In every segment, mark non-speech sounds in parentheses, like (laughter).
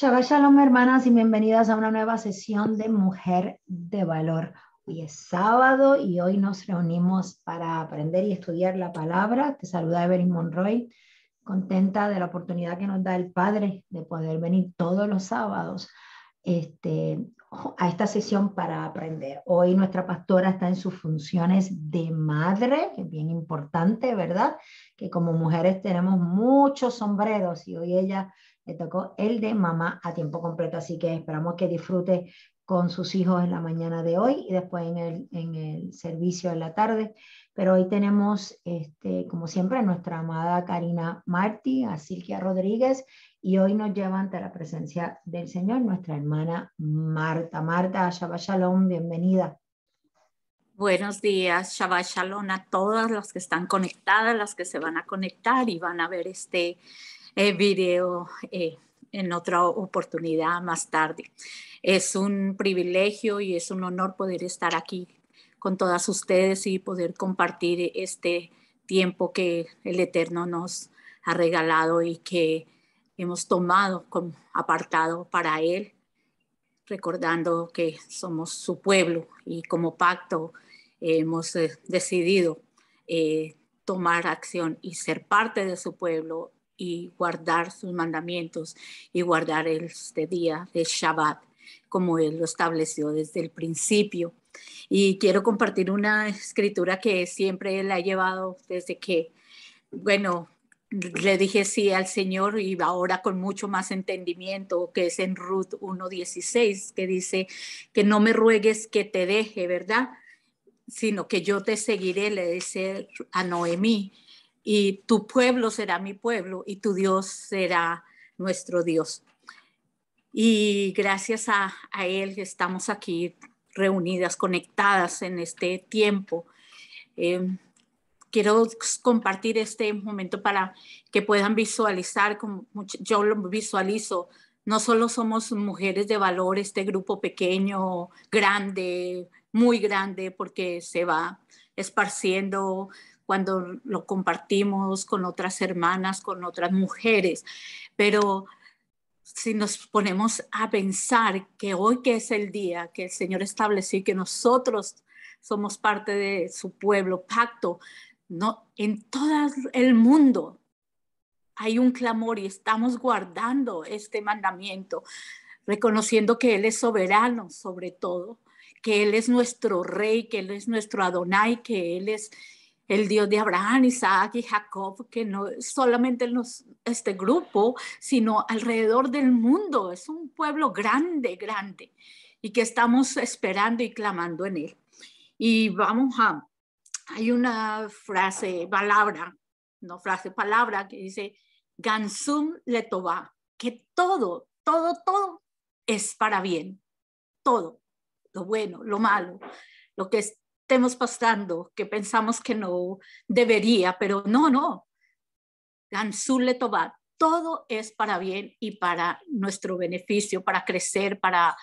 Shabbat Shalom, hermanas, y bienvenidas a una nueva sesión de Mujer de Valor. Hoy es sábado y hoy nos reunimos para aprender y estudiar la palabra. Te saluda Evelyn Monroy, contenta de la oportunidad que nos da el Padre de poder venir todos los sábados este, a esta sesión para aprender. Hoy nuestra pastora está en sus funciones de madre, que es bien importante, ¿verdad? Que como mujeres tenemos muchos sombreros y hoy ella le tocó el de mamá a tiempo completo. Así que esperamos que disfrute con sus hijos en la mañana de hoy y después en el, servicio en la tarde. Pero hoy tenemos, este, como siempre, nuestra amada Karina Martí, a Silvia Rodríguez, y hoy nos lleva ante la presencia del Señor nuestra hermana Marta. Marta, Shabbat Shalom, bienvenida. Buenos días, Shabbat Shalom a todas las que están conectadas, las que se van a conectar y van a ver este eh, video en otra oportunidad más tarde. Es un privilegio y es un honor poder estar aquí con todas ustedes y poder compartir este tiempo que el Eterno nos ha regalado y que hemos tomado como apartado para Él, recordando que somos su pueblo y como pacto hemos eh, decidido eh, tomar acción y ser parte de su pueblo y guardar sus mandamientos y guardar este día de Shabbat como Él lo estableció desde el principio. Y quiero compartir una escritura que siempre él ha llevado desde que, bueno, le dije sí al Señor y ahora con mucho más entendimiento, que es en Ruth 1.16, que dice que no me ruegues que te deje, ¿verdad? Sino que yo te seguiré, le dice a Noemí y tu pueblo será mi pueblo y tu Dios será nuestro Dios. Y gracias a, Él estamos aquí reunidas, conectadas en este tiempo. Eh, quiero compartir este momento para que puedan visualizar, como yo lo visualizo, no solo somos mujeres de valor, este grupo pequeño, grande, muy grande, porque se va esparciendo cuando lo compartimos con otras hermanas, con otras mujeres, pero si nos ponemos a pensar que hoy que es el día que el Señor estableció y que nosotros somos parte de su pueblo, pacto, no, en todo el mundo hay un clamor y estamos guardando este mandamiento, reconociendo que Él es soberano sobre todo, que Él es nuestro rey, que Él es nuestro Adonai, que Él es el Dios de Abraham, Isaac y Jacob, que no solamente en este grupo, sino alrededor del mundo. Es un pueblo grande, grande, y que estamos esperando y clamando en él. Y vamos a, hay una frase, palabra, no frase, palabra, que dice, Gansum Letová, que todo, todo, todo es para bien, todo, lo bueno, lo malo, lo que es estemos pasando, que pensamos que no debería, pero no, no. Gansul toba todo es para bien y para nuestro beneficio, para crecer, para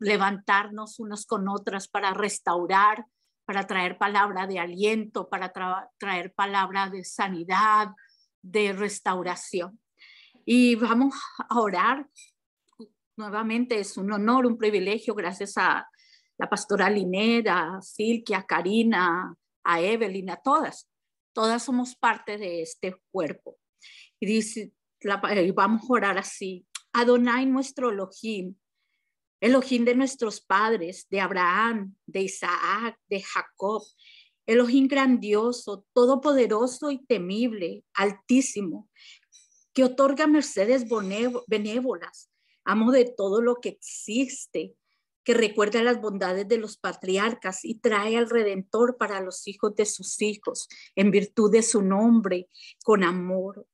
levantarnos unos con otras, para restaurar, para traer palabra de aliento, para traer palabra de sanidad, de restauración. Y vamos a orar. Nuevamente es un honor, un privilegio, gracias a la pastora Linera, Silvia, Karina, a Evelyn, a todas. Todas somos parte de este cuerpo. Y dice, eh, vamos a orar así. Adonai nuestro Elohim, Elohim de nuestros padres, de Abraham, de Isaac, de Jacob, Elohim grandioso, todopoderoso y temible, altísimo, que otorga mercedes benévolas, amo de todo lo que existe, que recuerda las bondades de los patriarcas y trae al Redentor para los hijos de sus hijos, en virtud de su nombre, con amor.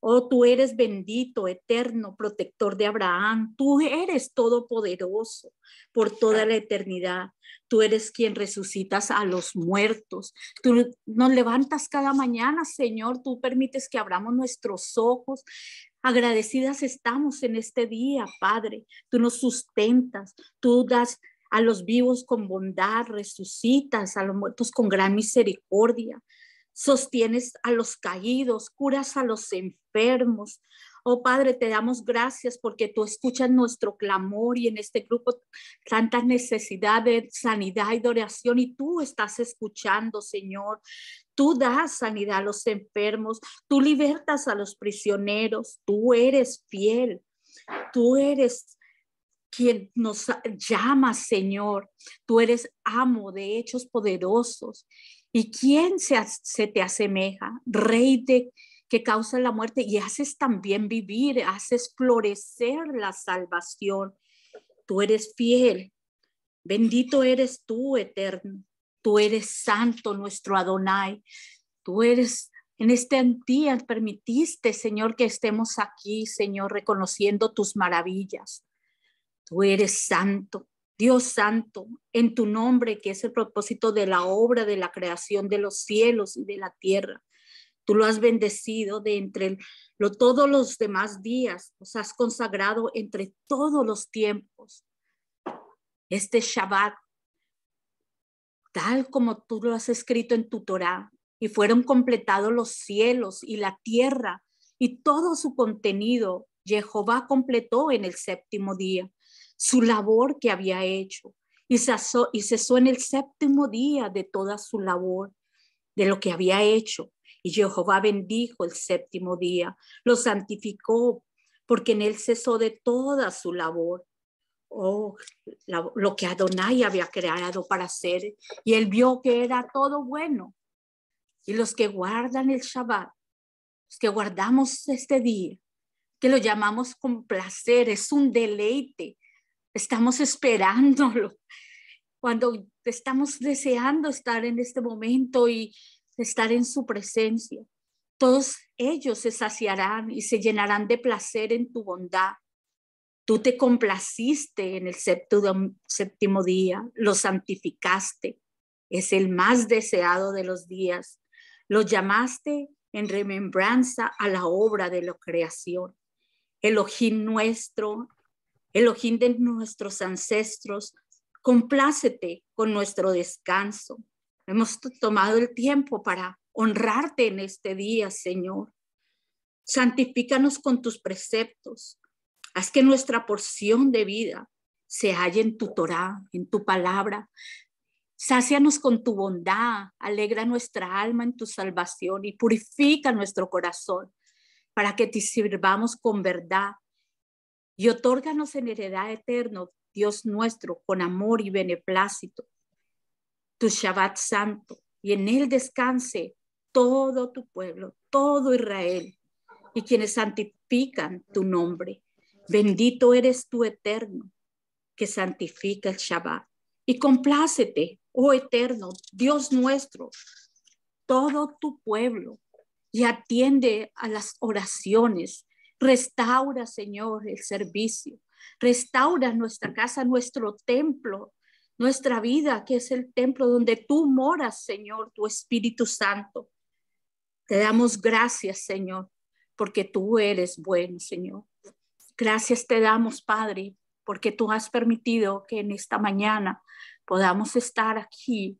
Oh, tú eres bendito, eterno, protector de Abraham. Tú eres todopoderoso por toda la eternidad tú eres quien resucitas a los muertos, tú nos levantas cada mañana, Señor, tú permites que abramos nuestros ojos. Agradecidas estamos en este día, Padre, tú nos sustentas, tú das a los vivos con bondad, resucitas a los muertos con gran misericordia, sostienes a los caídos, curas a los enfermos. Oh Padre, te damos gracias porque tú escuchas nuestro clamor y en este grupo tantas necesidad de sanidad y de oración y tú estás escuchando, Señor. Tú das sanidad a los enfermos, tú libertas a los prisioneros, tú eres fiel, tú eres quien nos llama, Señor. Tú eres amo de hechos poderosos. ¿Y quién se, se te asemeja? Rey de que causa la muerte y haces también vivir, haces florecer la salvación. Tú eres fiel, bendito eres tú, eterno, tú eres santo, nuestro Adonai, tú eres... En este día permitiste, Señor, que estemos aquí, Señor, reconociendo tus maravillas. Tú eres santo, Dios Santo, en tu nombre, que es el propósito de la obra de la creación de los cielos y de la tierra. Tú lo has bendecido de entre lo, todos los demás días, los has consagrado entre todos los tiempos. Este Shabbat, tal como tú lo has escrito en tu Torah, y fueron completados los cielos y la tierra y todo su contenido, Jehová completó en el séptimo día su labor que había hecho y y cesó en el séptimo día de toda su labor, de lo que había hecho y Jehová bendijo el séptimo día, lo santificó, porque en él cesó de toda su labor. Oh, lo que Adonai había creado para hacer. Y él vio que era todo bueno. Y los que guardan el Shabbat, los que guardamos este día, que lo llamamos con placer, es un deleite. Estamos esperándolo. Cuando estamos deseando estar en este momento y, estar en su presencia. Todos ellos se saciarán y se llenarán de placer en tu bondad. Tú te complaciste en el séptimo día, lo santificaste. Es el más deseado de los días. Lo llamaste en remembranza a la obra de la creación. Elohim nuestro, Elohim de nuestros ancestros, complácete con nuestro descanso Hemos tomado el tiempo para honrarte en este día, Señor. Santifícanos con tus preceptos. Haz que nuestra porción de vida se halle en tu Torah, en tu palabra. Sácianos con tu bondad, alegra nuestra alma en tu salvación y purifica nuestro corazón para que te sirvamos con verdad. Y otórganos en heredad eterno Dios nuestro, con amor y beneplácito tu Shabbat santo, y en él descanse todo tu pueblo, todo Israel, y quienes santifican tu nombre. Bendito eres tú, eterno, que santifica el Shabbat. Y complácete, oh eterno, Dios nuestro, todo tu pueblo, y atiende a las oraciones. Restaura, Señor, el servicio. Restaura nuestra casa, nuestro templo, nuestra vida, que es el templo donde tú moras, Señor, tu Espíritu Santo. Te damos gracias, Señor, porque tú eres bueno, Señor. Gracias te damos, Padre, porque tú has permitido que en esta mañana podamos estar aquí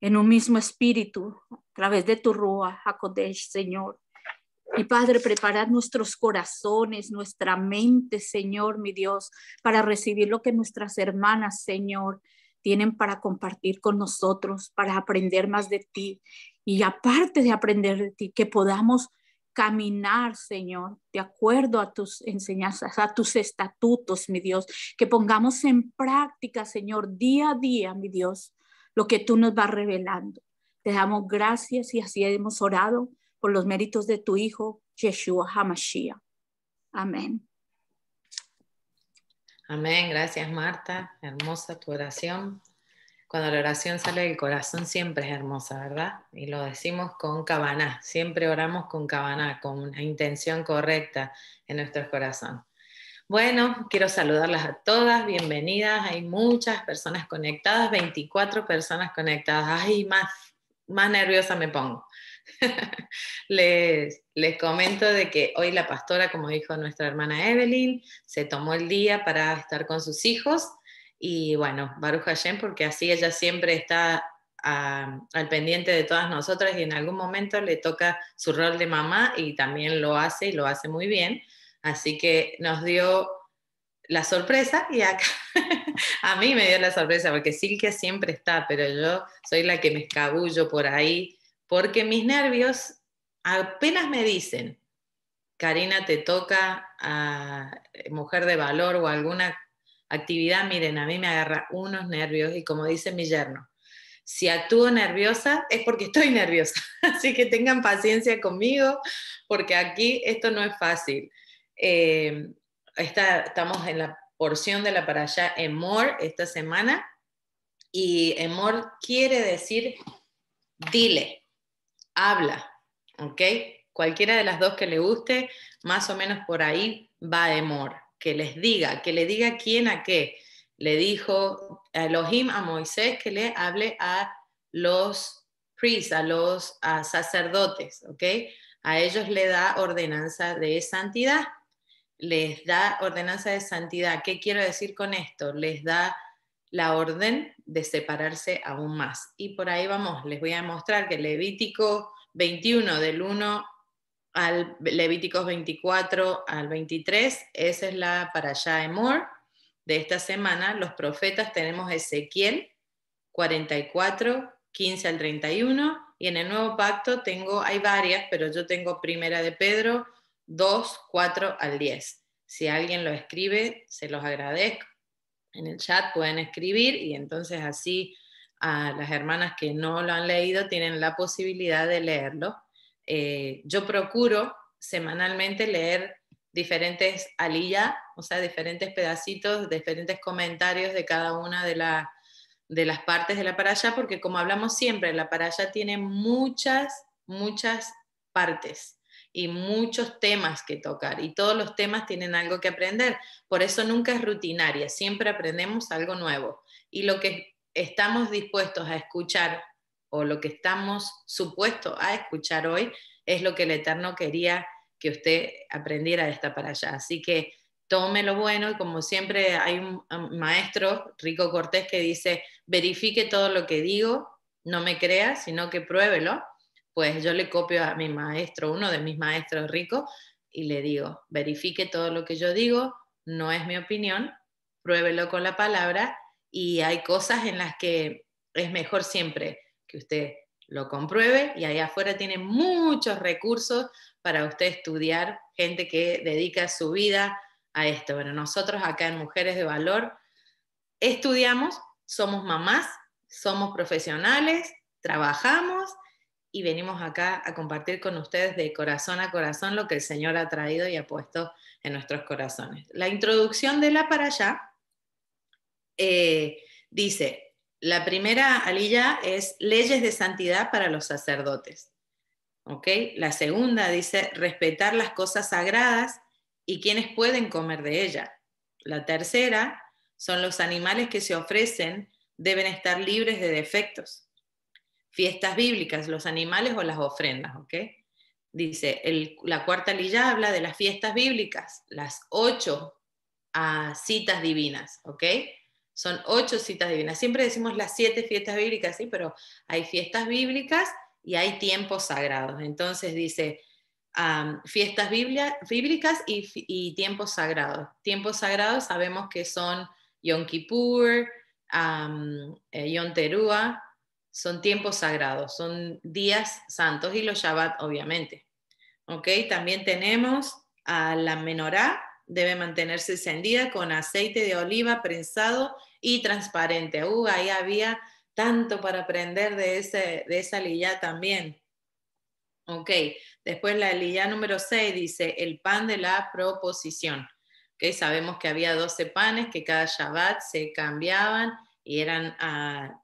en un mismo espíritu a través de tu Rúa, Hakodesh, Señor. Y Padre, prepara nuestros corazones, nuestra mente, Señor, mi Dios, para recibir lo que nuestras hermanas, Señor, tienen para compartir con nosotros, para aprender más de ti. Y aparte de aprender de ti, que podamos caminar, Señor, de acuerdo a tus enseñanzas, a tus estatutos, mi Dios, que pongamos en práctica, Señor, día a día, mi Dios, lo que tú nos vas revelando. Te damos gracias y así hemos orado por los méritos de tu Hijo, Yeshua Hamashiach. Amén. Amén, gracias Marta, hermosa tu oración. Cuando la oración sale del corazón siempre es hermosa, ¿verdad? Y lo decimos con cabana, siempre oramos con cabana, con una intención correcta en nuestro corazón. Bueno, quiero saludarlas a todas, bienvenidas, hay muchas personas conectadas, 24 personas conectadas, ay, más, más nerviosa me pongo. (laughs) les, les comento de que hoy la pastora, como dijo nuestra hermana Evelyn, se tomó el día para estar con sus hijos y bueno, Baruch Hashem, porque así ella siempre está ah, al pendiente de todas nosotras y en algún momento le toca su rol de mamá y también lo hace y lo hace muy bien. Así que nos dio la sorpresa y acá (laughs) a mí me dio la sorpresa porque Silvia siempre está, pero yo soy la que me escabullo por ahí porque mis nervios apenas me dicen, Karina, te toca a eh, mujer de valor o alguna actividad, miren, a mí me agarra unos nervios y como dice mi yerno, si actúo nerviosa es porque estoy (laughs) nerviosa, así que tengan paciencia conmigo porque aquí esto no es fácil. Em, estamos en la porción de la para allá Emor esta semana y Emor quiere decir dile, habla, ¿ok? Cualquiera de las dos que le guste, más o menos por ahí va de mor, que les diga, que le diga quién a qué. Le dijo Elohim a Moisés que le hable a los priests, a los a sacerdotes, ¿ok? A ellos le da ordenanza de santidad, les da ordenanza de santidad. ¿Qué quiero decir con esto? Les da la orden de separarse aún más. Y por ahí vamos, les voy a mostrar que Levítico 21 del 1 al Levíticos 24 al 23, esa es la para allá Emor de esta semana. Los profetas tenemos Ezequiel 44, 15 al 31 y en el nuevo pacto tengo, hay varias, pero yo tengo primera de Pedro 2, 4 al 10. Si alguien lo escribe, se los agradezco en el chat pueden escribir y entonces así a las hermanas que no lo han leído tienen la posibilidad de leerlo. Eh, yo procuro semanalmente leer diferentes alilla, o sea, diferentes pedacitos, diferentes comentarios de cada una de, de las partes de la paralla, porque como hablamos siempre, la paralla tiene muchas, muchas partes y muchos temas que tocar y todos los temas tienen algo que aprender. Por eso nunca es rutinaria, siempre aprendemos algo nuevo. Y lo que estamos dispuestos a escuchar o lo que estamos supuestos a escuchar hoy es lo que el Eterno quería que usted aprendiera de esta para allá. Así que tome lo bueno y como siempre hay un maestro, Rico Cortés, que dice, verifique todo lo que digo, no me crea sino que pruébelo pues yo le copio a mi maestro, uno de mis maestros ricos, y le digo, verifique todo lo que yo digo, no es mi opinión, pruébelo con la palabra y hay cosas en las que es mejor siempre que usted lo compruebe y ahí afuera tiene muchos recursos para usted estudiar, gente que dedica su vida a esto. Bueno, nosotros acá en Mujeres de Valor estudiamos, somos mamás, somos profesionales, trabajamos y venimos acá a compartir con ustedes de corazón a corazón lo que el Señor ha traído y ha puesto en nuestros corazones. La introducción de la para allá eh, dice, la primera alilla es leyes de santidad para los sacerdotes. ¿Okay? La segunda dice respetar las cosas sagradas y quienes pueden comer de ella. La tercera son los animales que se ofrecen deben estar libres de defectos fiestas bíblicas, los animales o las ofrendas, ¿ok? Dice, la cuarta lilla habla de las fiestas bíblicas, las ocho ah, citas divinas, ¿ok? Son ocho citas divinas. Siempre decimos las siete fiestas bíblicas, sí, pero hay fiestas bíblicas y hay tiempos sagrados. Entonces dice, fiestas bíblicas y, tiempos sagrados. Tiempos sagrados sabemos que son Yom Kippur, eh, Yom Teruah, son tiempos sagrados, son días santos y los Shabbat, obviamente. También tenemos a la menorá, debe mantenerse encendida con aceite de oliva prensado y transparente. Uh, ahí había tanto para aprender de, ese, de esa lilla también. Ok, después la lilla número 6 dice el pan de la proposición. que sabemos que había 12 panes que cada Shabbat se cambiaban y eran ah,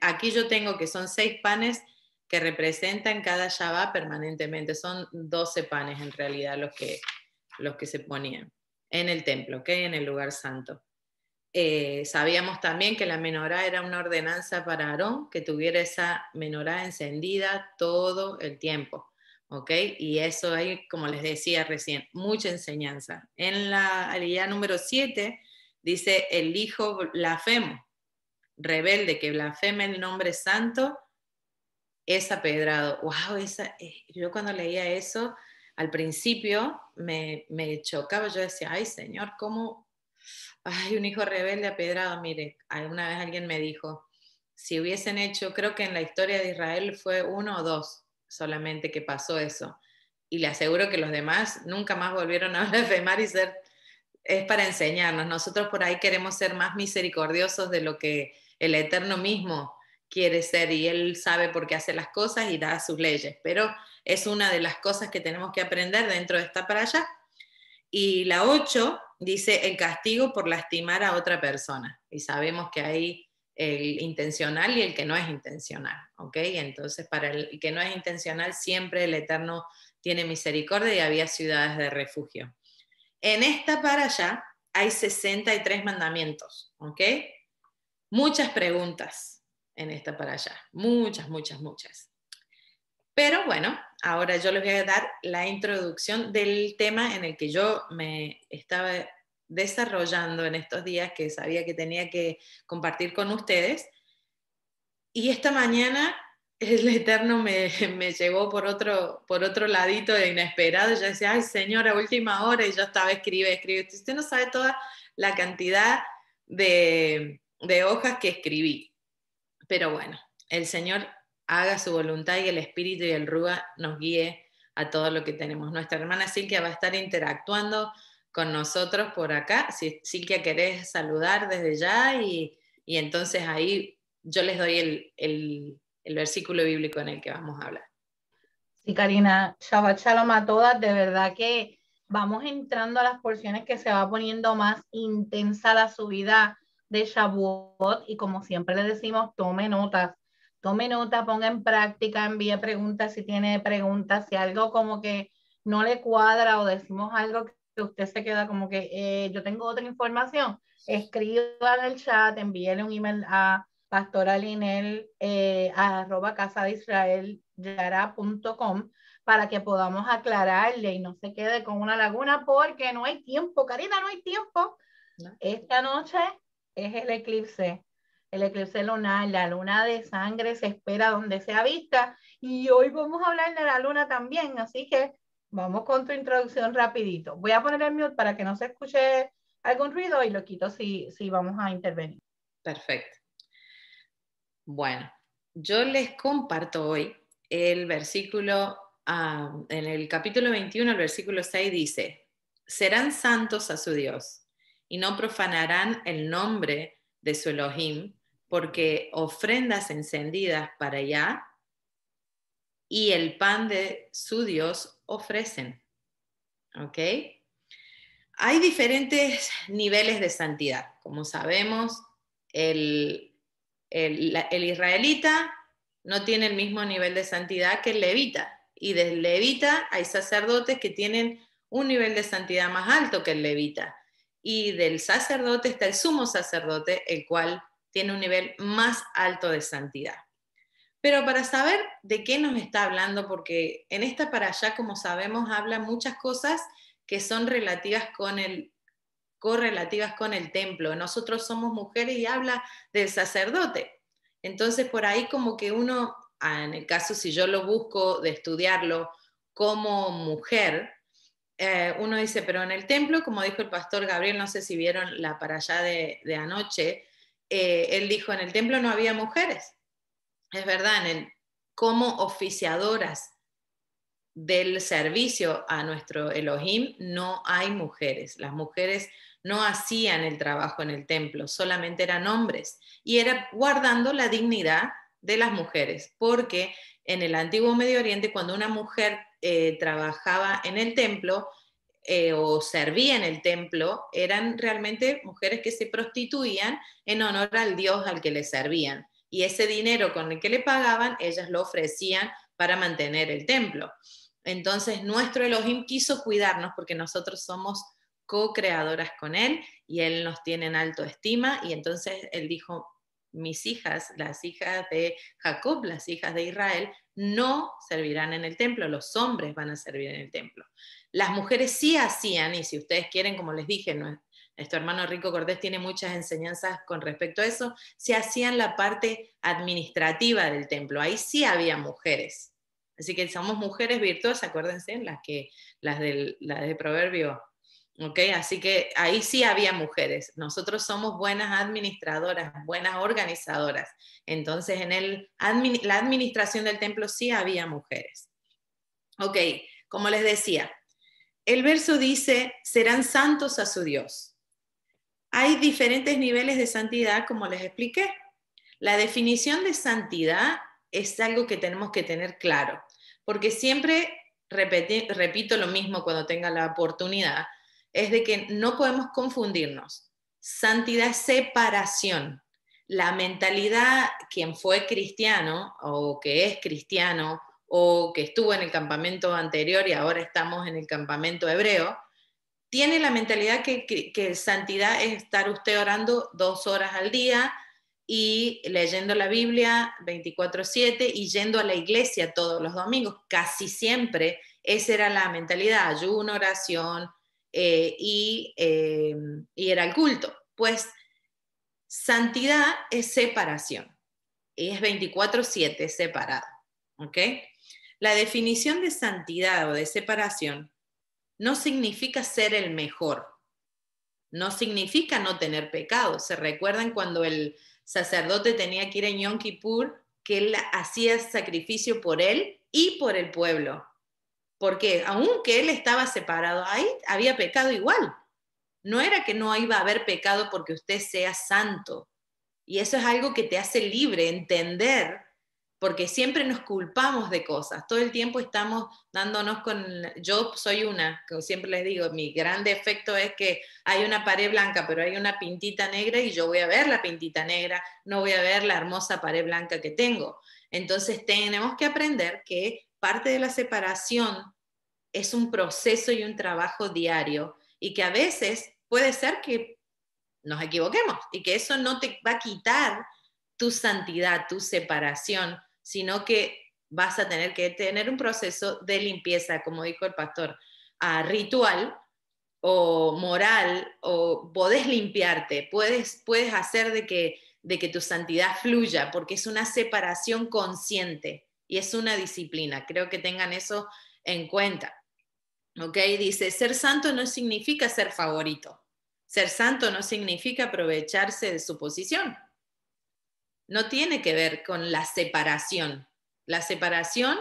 aquí yo tengo que son seis panes que representan cada Shabbat permanentemente. Son doce panes en realidad los que, los que se ponían en el templo, en el lugar santo. Eh, sabíamos también que la menorá era una ordenanza para Aarón, que tuviera esa menorá encendida todo el tiempo. ¿ok? Y eso hay, como les decía recién, mucha enseñanza. En la alía número siete dice, el hijo la femo rebelde que blasfeme el nombre santo es apedrado. ¡Wow! Esa, eh, yo cuando leía eso al principio me, me chocaba, yo decía, ay Señor, ¿cómo? Ay, un hijo rebelde apedrado, mire, alguna vez alguien me dijo, si hubiesen hecho, creo que en la historia de Israel fue uno o dos solamente que pasó eso. Y le aseguro que los demás nunca más volvieron a (laughs) blasfemar y ser es para enseñarnos. Nosotros por ahí queremos ser más misericordiosos de lo que el Eterno mismo quiere ser y Él sabe por qué hace las cosas y da sus leyes, pero es una de las cosas que tenemos que aprender dentro de esta playa. Y la 8 dice el castigo por lastimar a otra persona. Y sabemos que hay el intencional y el que no es intencional, ¿ok? Entonces, para el que no es intencional, siempre el Eterno tiene misericordia y había ciudades de refugio. En esta para hay 63 mandamientos, ¿ok? muchas preguntas en esta para allá, muchas, muchas, muchas. Pero bueno, ahora yo les voy a dar la introducción del tema en el que yo me estaba desarrollando en estos días que sabía que tenía que compartir con ustedes. Y esta mañana el Eterno me, me llevó por otro, por otro ladito de inesperado. Yo decía, ay señora, última hora, y yo estaba escribe, escribe. Usted no sabe toda la cantidad de, de hojas que escribí. Pero bueno, el Señor haga su voluntad y el Espíritu y el Rúa nos guíe a todo lo que tenemos. Nuestra hermana Silvia va a estar interactuando con nosotros por acá. Si Silvia querés saludar desde ya y, entonces ahí yo les doy el, el, versículo bíblico en el que vamos a hablar. Sí, Karina, Shabbat Shalom a todas. De verdad que vamos entrando a las porciones que se va poniendo más intensa la subida de Shavuot y como siempre le decimos, tome notas, tome notas, ponga en práctica, envíe preguntas si tiene preguntas, si algo como que no le cuadra o decimos algo que usted se queda como que eh, yo tengo otra información, escriba en el chat, envíele un email a pastoralinel eh, arroba casa de Israel para que podamos aclararle y no se quede con una laguna porque no hay tiempo, Karina, no hay tiempo. Esta noche es el eclipse, el eclipse lunar, la luna de sangre se espera donde sea vista y hoy vamos a hablar de la luna también, así que vamos con tu introducción rapidito. Voy a poner el mute para que no se escuche algún ruido y lo quito si, vamos a intervenir. Perfecto. Bueno, yo les comparto hoy el versículo, ah, en el capítulo 21, el versículo 6 dice, serán santos a su Dios y no profanarán el nombre de su Elohim, porque ofrendas encendidas para allá y el pan de su Dios ofrecen. ¿Ok? Hay diferentes niveles de santidad. Como sabemos, el, el israelita no tiene el mismo nivel de santidad que el levita. Y del levita hay sacerdotes que tienen un nivel de santidad más alto que el levita y del sacerdote está el sumo sacerdote, el cual tiene un nivel más alto de santidad. Pero para saber de qué nos está hablando, porque en esta para allá, como sabemos, habla muchas cosas que son relativas con el correlativas con el templo. Nosotros somos mujeres y habla del sacerdote. Entonces, por ahí como que uno, ah, en el caso si yo lo busco de estudiarlo como mujer, eh, uno dice, pero en el templo, como dijo el pastor Gabriel, no sé si vieron la para allá de, anoche, eh, él dijo, en el templo no había mujeres. Es verdad, en el, como oficiadoras del servicio a nuestro Elohim, no hay mujeres. Las mujeres no hacían el trabajo en el templo, solamente eran hombres. Y era guardando la dignidad de las mujeres, porque en el antiguo Medio Oriente, cuando una mujer eh, trabajaba en el templo eh, o servía en el templo eran realmente mujeres que se prostituían en honor al Dios al que le servían. Y ese dinero con el que le pagaban, ellas lo ofrecían para mantener el templo. Entonces nuestro Elohim quiso cuidarnos porque nosotros somos co-creadoras con Él y Él nos tiene en alto estima y entonces Él dijo, mis hijas, las hijas de Jacob, las hijas de Israel, no servirán en el templo, los hombres van a servir en el templo. Las mujeres sí hacían, y si ustedes quieren, como les dije, nuestro hermano Rico Cortés tiene muchas enseñanzas con respecto a eso, se hacían la parte administrativa del templo, ahí sí había mujeres. Así que somos mujeres virtuosas, acuérdense, las, que, las, del, las de Proverbio ¿ok? Así que ahí sí había mujeres. Nosotros somos buenas administradoras, buenas organizadoras. Entonces, en el, la administración del templo sí había mujeres. Ok, como les decía, el verso dice, serán santos a su Dios. Hay diferentes niveles de santidad, como les expliqué. La definición de santidad es algo que tenemos que tener claro, porque siempre repito lo mismo cuando tenga la oportunidad, es de que no podemos confundirnos. Santidad es separación. La mentalidad, quien fue cristiano o que es cristiano o que estuvo en el campamento anterior y ahora estamos en el campamento hebreo, tiene la mentalidad que, que, santidad es estar usted orando dos horas al día y leyendo la Biblia 24/7 y yendo a la iglesia todos los domingos. Casi siempre esa era la mentalidad, ayuno, oración, eh, eh, y, era el culto. Pues santidad es separación, y es 24/7 separado. ¿ok? La definición de santidad o de separación no significa ser el mejor, no significa no tener pecado. ¿Se recuerdan cuando el sacerdote tenía que ir a Yom Kippur, que él hacía sacrificio por él y por el pueblo? Porque aunque él estaba separado, ahí había pecado igual. No era que no iba a haber pecado porque usted sea santo. Y eso es algo que te hace libre, entender, porque siempre nos culpamos de cosas. Todo el tiempo estamos dándonos con... Yo soy una, como siempre les digo, mi gran defecto es que hay una pared blanca, pero hay una pintita negra y yo voy a ver la pintita negra, no voy a ver la hermosa pared blanca que tengo. Entonces tenemos que aprender que parte de la separación es un proceso y un trabajo diario y que a veces puede ser que nos equivoquemos y que eso no te va a quitar tu santidad, tu separación, sino que vas a tener que tener un proceso de limpieza, como dijo el pastor, a ritual o moral, o podés limpiarte, puedes, puedes hacer de que, de que tu santidad fluya, porque es una separación consciente y es una disciplina. Creo que tengan eso en cuenta. ¿Ok? Dice, ser santo no significa ser favorito. Ser santo no significa aprovecharse de su posición. No tiene que ver con la separación. La separación,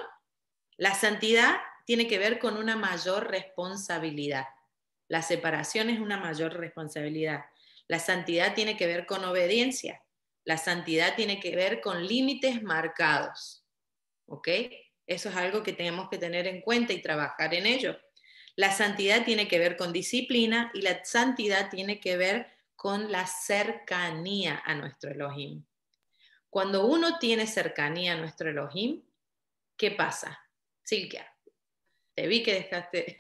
la santidad, tiene que ver con una mayor responsabilidad. La separación es una mayor responsabilidad. La santidad tiene que ver con obediencia. La santidad tiene que ver con límites marcados. ¿ok? Eso es algo que tenemos que tener en cuenta y trabajar en ello. La santidad tiene que ver con disciplina y la santidad tiene que ver con la cercanía a nuestro Elohim. Cuando uno tiene cercanía a nuestro Elohim, ¿qué pasa? Silvia, te vi que dejaste.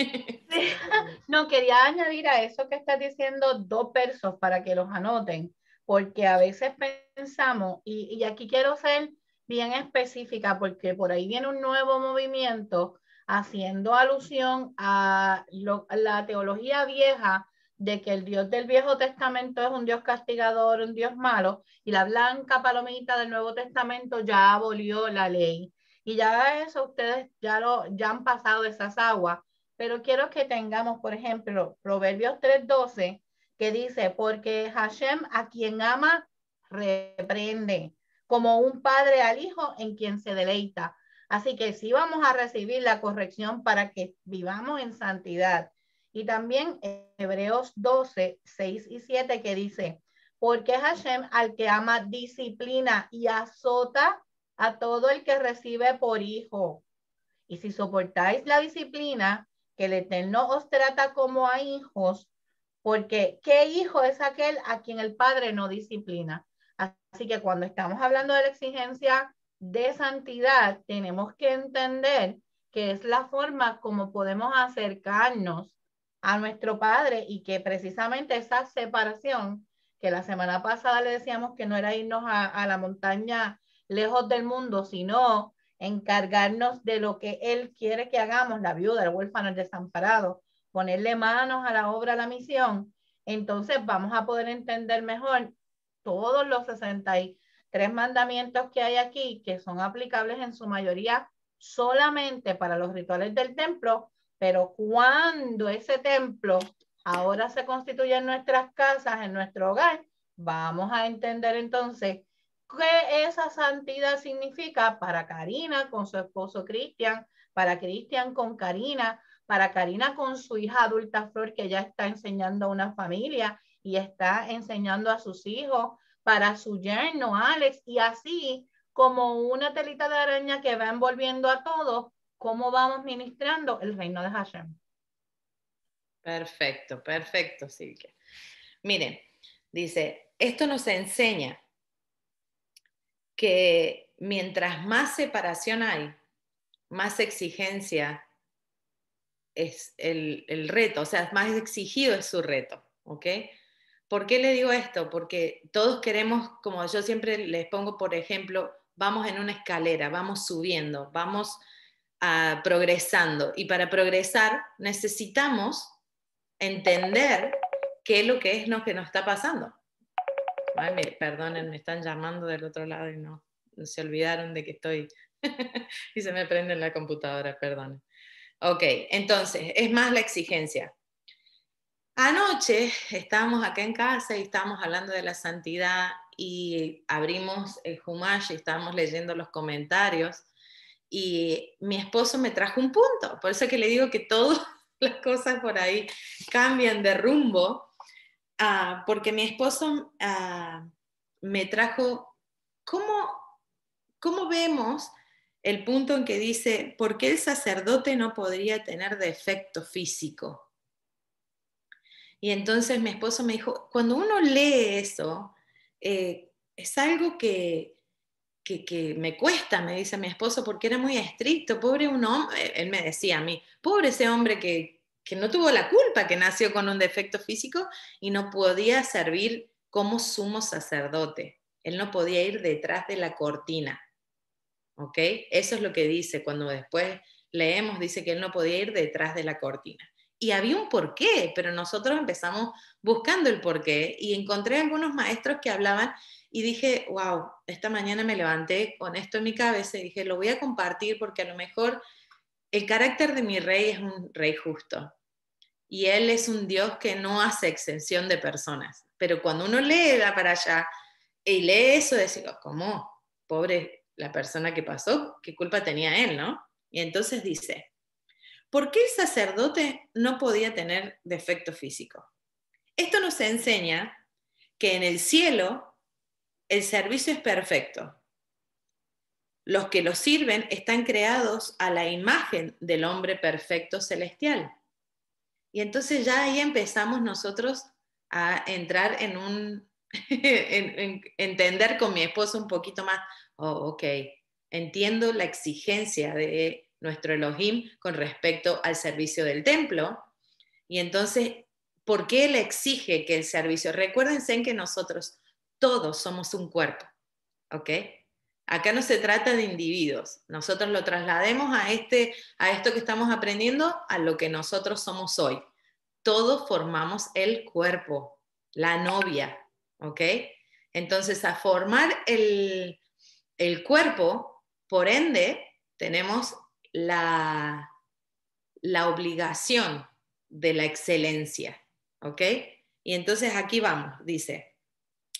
(laughs) no, quería añadir a eso que estás diciendo dos versos para que los anoten, porque a veces pensamos, y, y aquí quiero ser bien específica porque por ahí viene un nuevo movimiento haciendo alusión a la teología vieja de que el Dios del Viejo Testamento es un Dios castigador, un Dios malo, y la blanca palomita del Nuevo Testamento ya abolió la ley. Y ya eso ustedes ya, lo, ya han pasado esas aguas, pero quiero que tengamos, por ejemplo, Proverbios 3.12, que dice, porque Hashem a quien ama, reprende como un padre al hijo en quien se deleita. Así que sí vamos a recibir la corrección para que vivamos en santidad. Y también Hebreos 12, 6 y 7 que dice, porque Hashem al que ama disciplina y azota a todo el que recibe por hijo. Y si soportáis la disciplina, que el Eterno os trata como a hijos, porque ¿qué hijo es aquel a quien el Padre no disciplina? Así que cuando estamos hablando de la exigencia de santidad, tenemos que entender que es la forma como podemos acercarnos a nuestro Padre y que precisamente esa separación, que la semana pasada le decíamos que no era irnos a, la montaña lejos del mundo, sino encargarnos de lo que Él quiere que hagamos, la viuda, el huérfano, el desamparado, ponerle manos a la obra, a la misión, entonces vamos a poder entender mejor todos los 63 mandamientos que hay aquí, que son aplicables en su mayoría solamente para los rituales del templo, pero cuando ese templo ahora se constituye en nuestras casas, en nuestro hogar, vamos a entender entonces qué esa santidad significa para Karina con su esposo Cristian, para Cristian con Karina, para Karina con su hija adulta Flor que ya está enseñando a una familia y está enseñando a sus hijos para su yerno, Alex, y así como una telita de araña que va envolviendo a todos, cómo vamos ministrando el reino de Hashem. Perfecto, perfecto, Silke. Miren, dice, esto nos enseña que mientras más separación hay, más exigencia es el, el reto, o sea, más exigido es su reto, ¿ok? ¿Por qué le digo esto? Porque todos queremos, como yo siempre les pongo, por ejemplo, vamos en una escalera, vamos subiendo, vamos ah, progresando. Y para progresar necesitamos entender qué es lo que es lo que nos está pasando. Ay, me, perdonen, me están llamando del otro lado y no, se olvidaron de que estoy (laughs) y se me prende la computadora, perdón. Ok, entonces, es más la exigencia. Anoche estábamos acá en casa y estábamos hablando de la santidad y abrimos el Jumash y estábamos leyendo los comentarios y mi esposo me trajo un punto, por eso que le digo que todas (laughs) las cosas por ahí cambian de rumbo, ah, porque mi esposo ah, me trajo cómo, cómo vemos el punto en que dice, ¿por qué el sacerdote no podría tener defecto físico? Y entonces mi esposo me dijo, cuando uno lee eso, eh, es algo que, me cuesta, me dice mi esposo, porque era muy estricto, pobre un hombre, eh, él me decía a mí, pobre ese hombre que, que no tuvo la culpa, que nació con un defecto físico y no podía servir como sumo sacerdote. Él no podía ir detrás de la cortina. ¿Ok? Eso es lo que dice cuando después leemos, dice que él no podía ir detrás de la cortina y había un porqué, pero nosotros empezamos buscando el porqué y encontré algunos maestros que hablaban y dije, wow, esta mañana me levanté con esto en mi cabeza y dije, lo voy a compartir porque a lo mejor el carácter de mi rey es un rey justo y él es un Dios que no hace exención de personas. Pero cuando uno lee la para allá y lee eso, decimos, ¿cómo? Pobre la persona que pasó, ¿qué culpa tenía él, no? Y entonces dice, ¿por qué el sacerdote no podía tener defecto físico? Esto nos enseña que en el cielo el servicio es perfecto. Los que lo sirven están creados a la imagen del hombre perfecto celestial. Y entonces ya ahí empezamos nosotros a entrar en un, (laughs) entender con mi esposo un poquito más, oh, ok, entiendo la exigencia de nuestro Elohim con respecto al servicio del templo. Y entonces, ¿por qué Él exige que el servicio? Recuérdense en que nosotros todos somos un cuerpo, ¿ok? Acá no se trata de individuos. Nosotros lo traslademos a, este, a esto que estamos aprendiendo, a lo que nosotros somos hoy. Todos formamos el cuerpo, la novia, ¿ok? Entonces, a formar el, el cuerpo, por ende, tenemos la, obligación de la excelencia. ¿Ok? Y entonces aquí vamos, dice,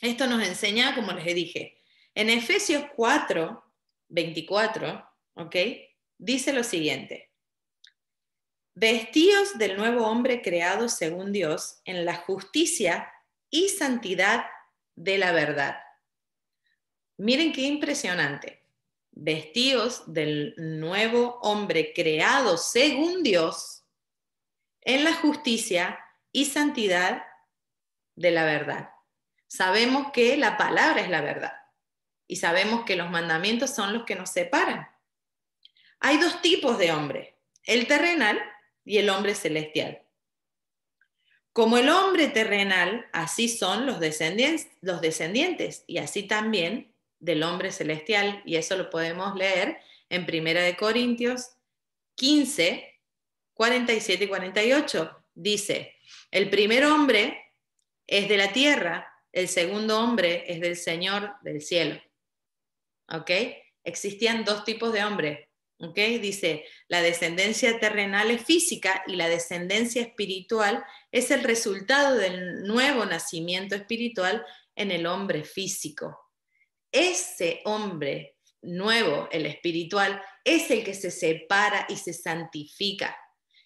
esto nos enseña, como les dije, en Efesios 4, 24, ¿ok? Dice lo siguiente, vestíos del nuevo hombre creado según Dios en la justicia y santidad de la verdad. Miren qué impresionante vestidos del nuevo hombre creado según Dios en la justicia y santidad de la verdad. Sabemos que la palabra es la verdad y sabemos que los mandamientos son los que nos separan. Hay dos tipos de hombre, el terrenal y el hombre celestial. Como el hombre terrenal, así son los descendientes, los descendientes y así también del hombre celestial, y eso lo podemos leer en Primera de Corintios 15, 47 y 48. Dice, el primer hombre es de la tierra, el segundo hombre es del Señor del cielo. ¿Ok? Existían dos tipos de hombres. ¿Ok? Dice, la descendencia terrenal es física y la descendencia espiritual es el resultado del nuevo nacimiento espiritual en el hombre físico ese hombre nuevo, el espiritual, es el que se separa y se santifica.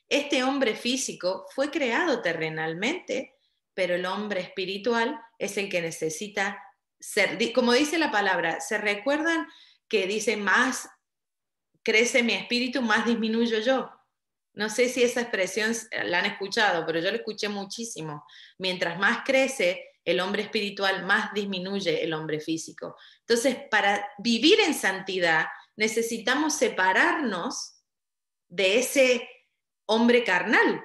Este hombre físico fue creado terrenalmente, pero el hombre espiritual es el que necesita ser, como dice la palabra, ¿se recuerdan que dice más crece mi espíritu, más disminuyo yo? No sé si esa expresión la han escuchado, pero yo la escuché muchísimo. Mientras más crece, el hombre espiritual más disminuye el hombre físico. Entonces, para vivir en santidad necesitamos separarnos de ese hombre carnal.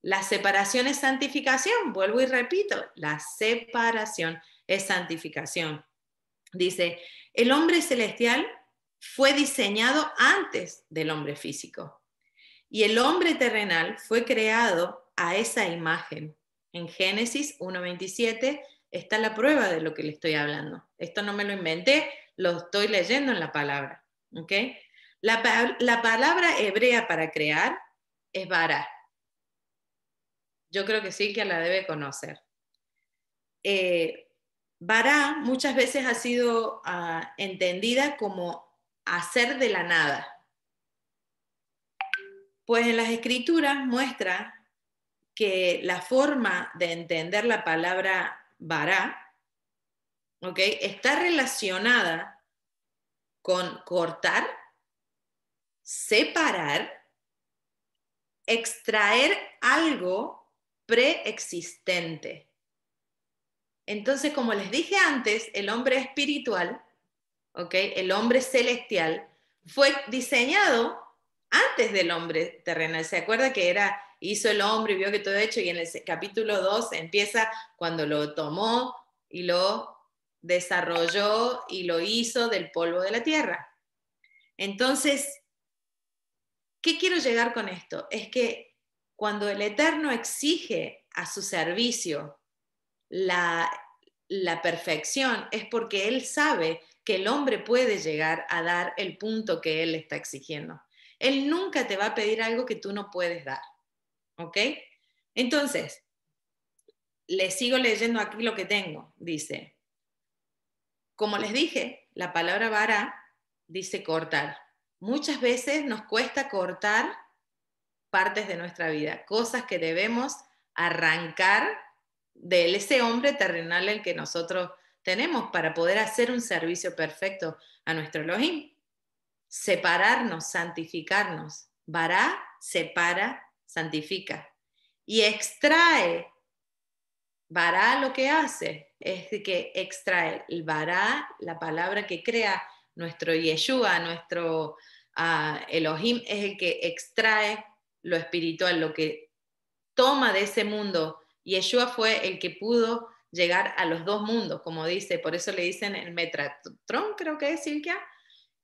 La separación es santificación, vuelvo y repito, la separación es santificación. Dice, el hombre celestial fue diseñado antes del hombre físico y el hombre terrenal fue creado a esa imagen en Génesis 1.27 está la prueba de lo que le estoy hablando. Esto no me lo inventé, lo estoy leyendo en la palabra. ¿okay? La, palabra hebrea para crear es bara. Yo creo que sí la debe conocer. Eh, muchas veces ha sido ah, entendida como hacer de la nada. Pues en las escrituras muestra que la forma de entender la palabra vará está relacionada con cortar, separar, extraer algo preexistente. Entonces, como les dije antes, el hombre espiritual, el hombre celestial, fue diseñado antes del hombre terrenal. ¿Se acuerda que era hizo el hombre y vio que todo hecho, y en el capítulo 2 empieza cuando lo tomó y lo desarrolló y lo hizo del polvo de la tierra. Entonces, ¿qué quiero llegar con esto? Es que cuando el Eterno exige a su servicio la, la perfección, es porque Él sabe que el hombre puede llegar a dar el punto que Él está exigiendo. Él nunca te va a pedir algo que tú no puedes dar. ¿Ok? Entonces, le sigo leyendo aquí lo que tengo. Dice, como les dije, la palabra vara dice cortar. Muchas veces nos cuesta cortar partes de nuestra vida, cosas que debemos arrancar de ese hombre terrenal el que nosotros tenemos para poder hacer un servicio perfecto a nuestro Elohim. Separarnos, santificarnos. Vará separa santifica. Y extrae, vará lo que hace, es que extrae, el vará, la palabra que crea nuestro Yeshua, nuestro ah, Elohim, es el que extrae lo espiritual, lo que toma de ese mundo. Yeshua fue el que pudo llegar a los dos mundos, como dice, por eso le dicen el Metratron, creo que es Silvia,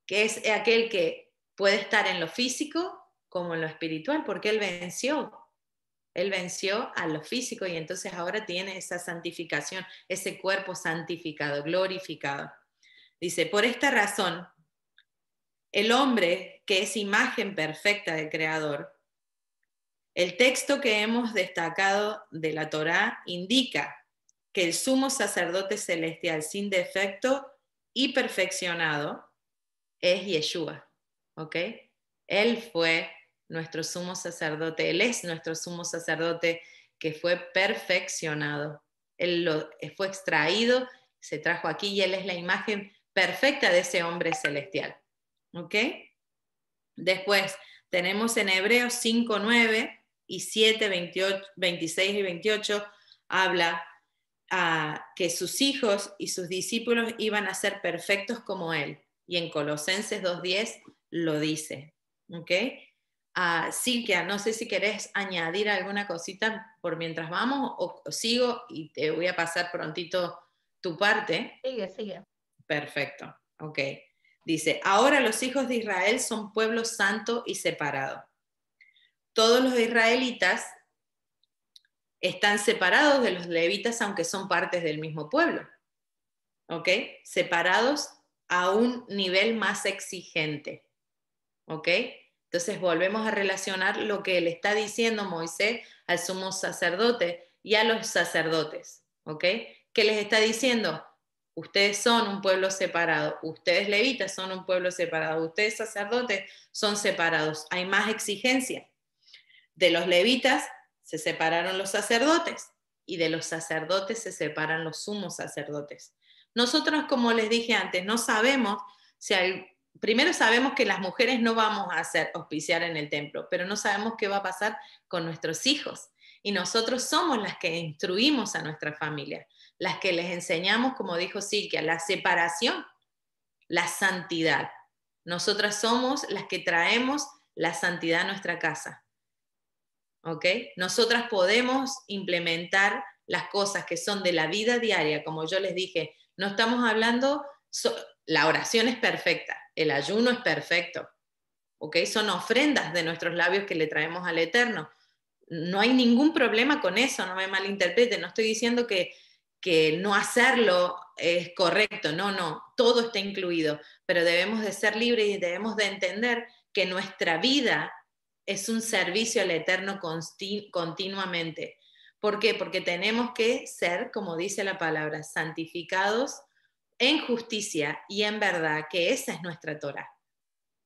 que es aquel que puede estar en lo físico como en lo espiritual, porque Él venció. Él venció a lo físico y entonces ahora tiene esa santificación, ese cuerpo santificado, glorificado. Dice, por esta razón, el hombre que es imagen perfecta del Creador, el texto que hemos destacado de la Torá indica que el sumo sacerdote celestial sin defecto y perfeccionado es Yeshua, ¿ok? Él fue nuestro sumo sacerdote. Él es nuestro sumo sacerdote que fue perfeccionado. Él lo, eh, fue extraído, se trajo aquí y Él es la imagen perfecta de ese hombre celestial. ¿Ok? Después tenemos en Hebreos 5, 9 y 7, 26 y 28, habla ah, que sus hijos y sus discípulos iban a ser perfectos como Él. Y en Colosenses 2.10 lo dice. ¿Ok? Uh, no sé si querés añadir alguna cosita por mientras vamos o, sigo y te voy a pasar prontito tu parte. Sigue, sigue. Perfecto, ok. Dice, ahora los hijos de Israel son pueblo santo y separado. Todos los israelitas están separados de los levitas aunque son partes del mismo pueblo. ¿Ok? Separados a un nivel más exigente. ¿Ok? Entonces volvemos a relacionar lo que le está diciendo Moisés al sumo sacerdote y a los sacerdotes, ¿ok? ¿Qué les está diciendo? Ustedes son un pueblo separado, ustedes levitas son un pueblo separado, ustedes sacerdotes son separados. Hay más exigencia. De los levitas se separaron los sacerdotes y de los sacerdotes se separan los sumos sacerdotes. Nosotros, como les dije antes, no sabemos si hay primero sabemos que las mujeres no vamos a hacer auspiciar en el templo, pero no sabemos qué va a pasar con nuestros hijos. Y nosotros somos las que instruimos a nuestra familia, las que les enseñamos, como dijo Silvia, la separación, la santidad. Nosotras somos las que traemos la santidad a nuestra casa. ¿Ok? Nosotras podemos implementar las cosas que son de la vida diaria, como yo les dije, no estamos hablando, la oración es perfecta, el ayuno es perfecto. ¿ok? Son ofrendas de nuestros labios que le traemos al Eterno. No hay ningún problema con eso, no me malinterprete, no estoy diciendo que, que no hacerlo es correcto, no, no, todo está incluido, pero debemos de ser libres y debemos de entender que nuestra vida es un servicio al Eterno continuamente. ¿Por qué? Porque tenemos que ser, como dice la palabra, santificados en justicia y en verdad, que esa es nuestra Torah.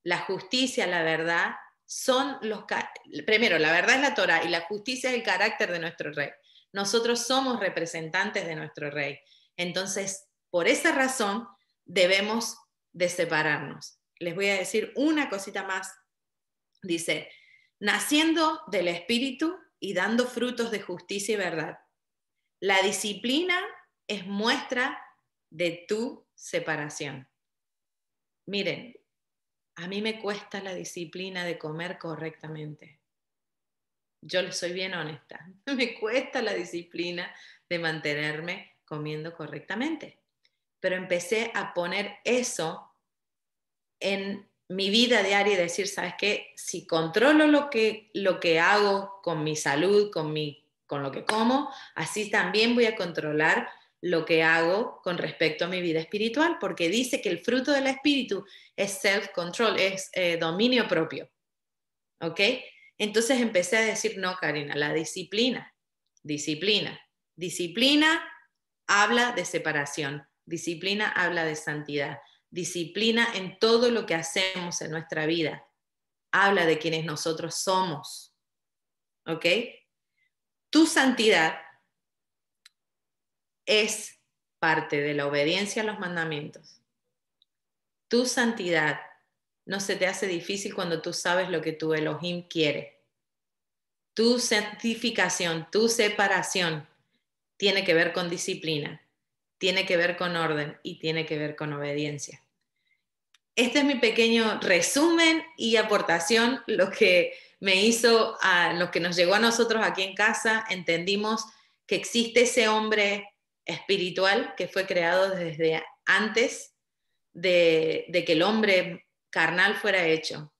La justicia, la verdad, son los... Primero, la verdad es la Torah y la justicia es el carácter de nuestro rey. Nosotros somos representantes de nuestro rey. Entonces, por esa razón, debemos de separarnos. Les voy a decir una cosita más. Dice, naciendo del Espíritu y dando frutos de justicia y verdad. La disciplina es muestra de tu separación. Miren, a mí me cuesta la disciplina de comer correctamente. Yo les soy bien honesta. (laughs) Me cuesta la disciplina de mantenerme comiendo correctamente. Pero empecé a poner eso en mi vida diaria y decir, ¿sabes qué? Si controlo lo que, lo que hago con mi salud, con, mi, con lo que como, así también voy a controlar lo que hago con respecto a mi vida espiritual, porque dice que el fruto del espíritu es self-control, es eh, dominio propio. ¿Ok? Entonces empecé a decir, no, Karina, la disciplina, disciplina, disciplina habla de separación, disciplina habla de santidad, disciplina en todo lo que hacemos en nuestra vida, habla de quienes nosotros somos. ¿Ok? Tu santidad es parte de la obediencia a los mandamientos. Tu santidad no se te hace difícil cuando tú sabes lo que tu Elohim quiere. Tu santificación, tu separación tiene que ver con disciplina, tiene que ver con orden y tiene que ver con obediencia. Este es mi pequeño resumen y aportación, lo que me hizo, a, lo que nos llegó a nosotros aquí en casa, entendimos que existe ese hombre espiritual que fue creado desde antes de, que el hombre carnal fuera hecho.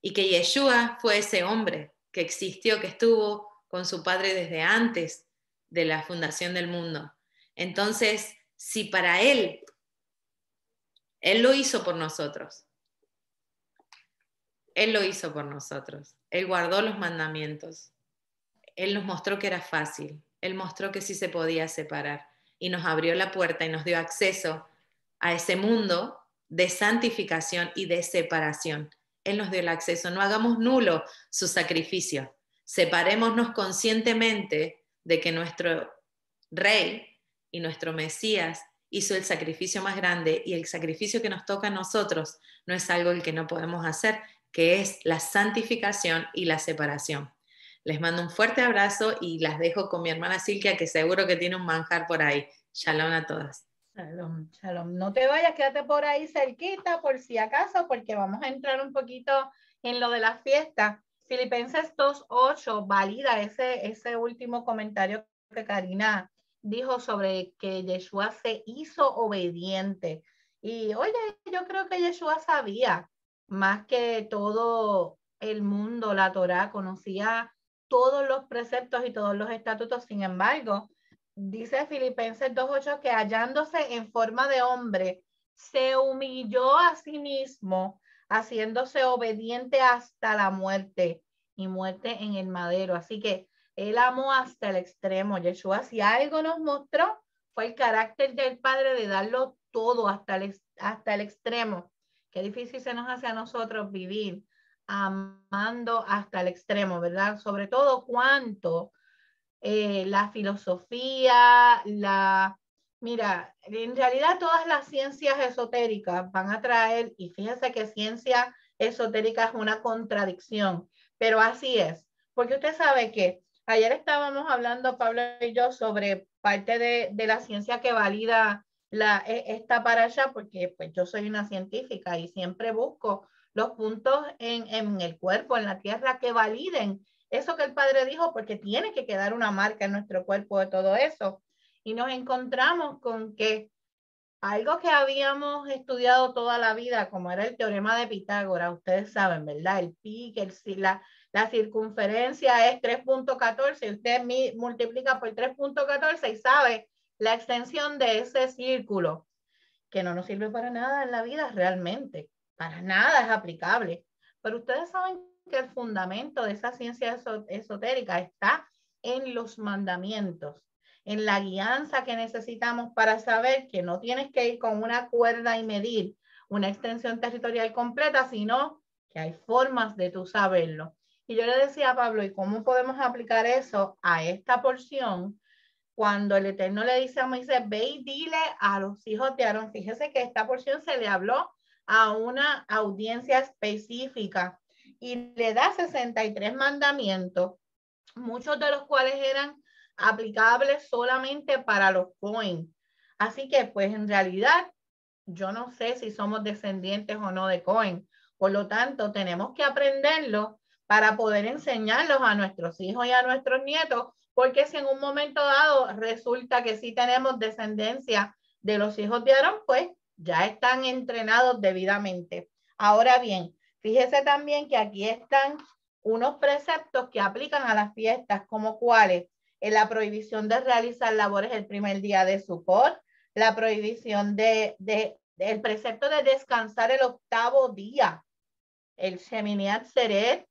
Y que Yeshua fue ese hombre que existió, que estuvo con su padre desde antes de la fundación del mundo. Entonces, si para él, él lo hizo por nosotros. Él lo hizo por nosotros. Él guardó los mandamientos. Él nos mostró que era fácil. Él mostró que sí se podía separar y nos abrió la puerta y nos dio acceso a ese mundo de santificación y de separación. Él nos dio el acceso. No hagamos nulo su sacrificio. Separémonos conscientemente de que nuestro Rey y nuestro Mesías hizo el sacrificio más grande y el sacrificio que nos toca a nosotros no es algo el que no podemos hacer, que es la santificación y la separación. Les mando un fuerte abrazo y las dejo con mi hermana Silvia, que seguro que tiene un manjar por ahí. Shalom a todas. Shalom, shalom. No te vayas, quédate por ahí cerquita, por si acaso, porque vamos a entrar un poquito en lo de la fiesta. Filipenses 2.8 valida ese, ese último comentario que Karina dijo sobre que Yeshua se hizo obediente. Y oye, yo creo que Yeshua sabía más que todo el mundo, la Torá, conocía todos los preceptos y todos los estatutos. Sin embargo, dice Filipenses 2.8 que hallándose en forma de hombre, se humilló a sí mismo, haciéndose obediente hasta la muerte y muerte en el madero. Así que él amó hasta el extremo. Yeshua, si algo nos mostró, fue el carácter del Padre de darlo todo hasta el, hasta el extremo. Qué difícil se nos hace a nosotros vivir amando hasta el extremo, ¿verdad? Sobre todo cuanto eh, la filosofía, la... Mira, en realidad todas las ciencias esotéricas van a traer, y fíjense que ciencia esotérica es una contradicción, pero así es, porque usted sabe que ayer estábamos hablando, Pablo y yo, sobre parte de, de la ciencia que valida la, e, esta para allá, porque pues yo soy una científica y siempre busco los puntos en, el cuerpo, en la tierra, que validen eso que el Padre dijo, porque tiene que quedar una marca en nuestro cuerpo de todo eso. Y nos encontramos con que algo que habíamos estudiado toda la vida, como era el teorema de Pitágoras, ustedes saben, ¿verdad? El pique, el, la, la circunferencia es 3.14, usted multiplica por 3.14 y sabe la extensión de ese círculo, que no nos sirve para nada en la vida realmente para nada es aplicable. Pero ustedes saben que el fundamento de esa ciencia esotérica está en los mandamientos, en la guianza que necesitamos para saber que no tienes que ir con una cuerda y medir una extensión territorial completa, sino que hay formas de tú saberlo. Y yo le decía a Pablo, ¿y cómo podemos aplicar eso a esta porción? Cuando el Eterno le dice a Moisés, ve y dile a los hijos de Aarón, fíjese que esta porción se le habló a una audiencia específica y le da 63 mandamientos, muchos de los cuales eran aplicables solamente para los Cohen. Así que pues en realidad yo no sé si somos descendientes o no de Cohen. Por lo tanto, tenemos que aprenderlo para poder enseñarlos a nuestros hijos y a nuestros nietos, porque si en un momento dado resulta que sí tenemos descendencia de los hijos de Aarón, pues ya están entrenados debidamente. Ahora bien, fíjese también que aquí están unos preceptos que aplican a las fiestas, como cuáles, en eh, la prohibición de realizar labores el primer día de Sukkot, la prohibición de, el precepto de descansar el octavo día, el Sheminiat Seret,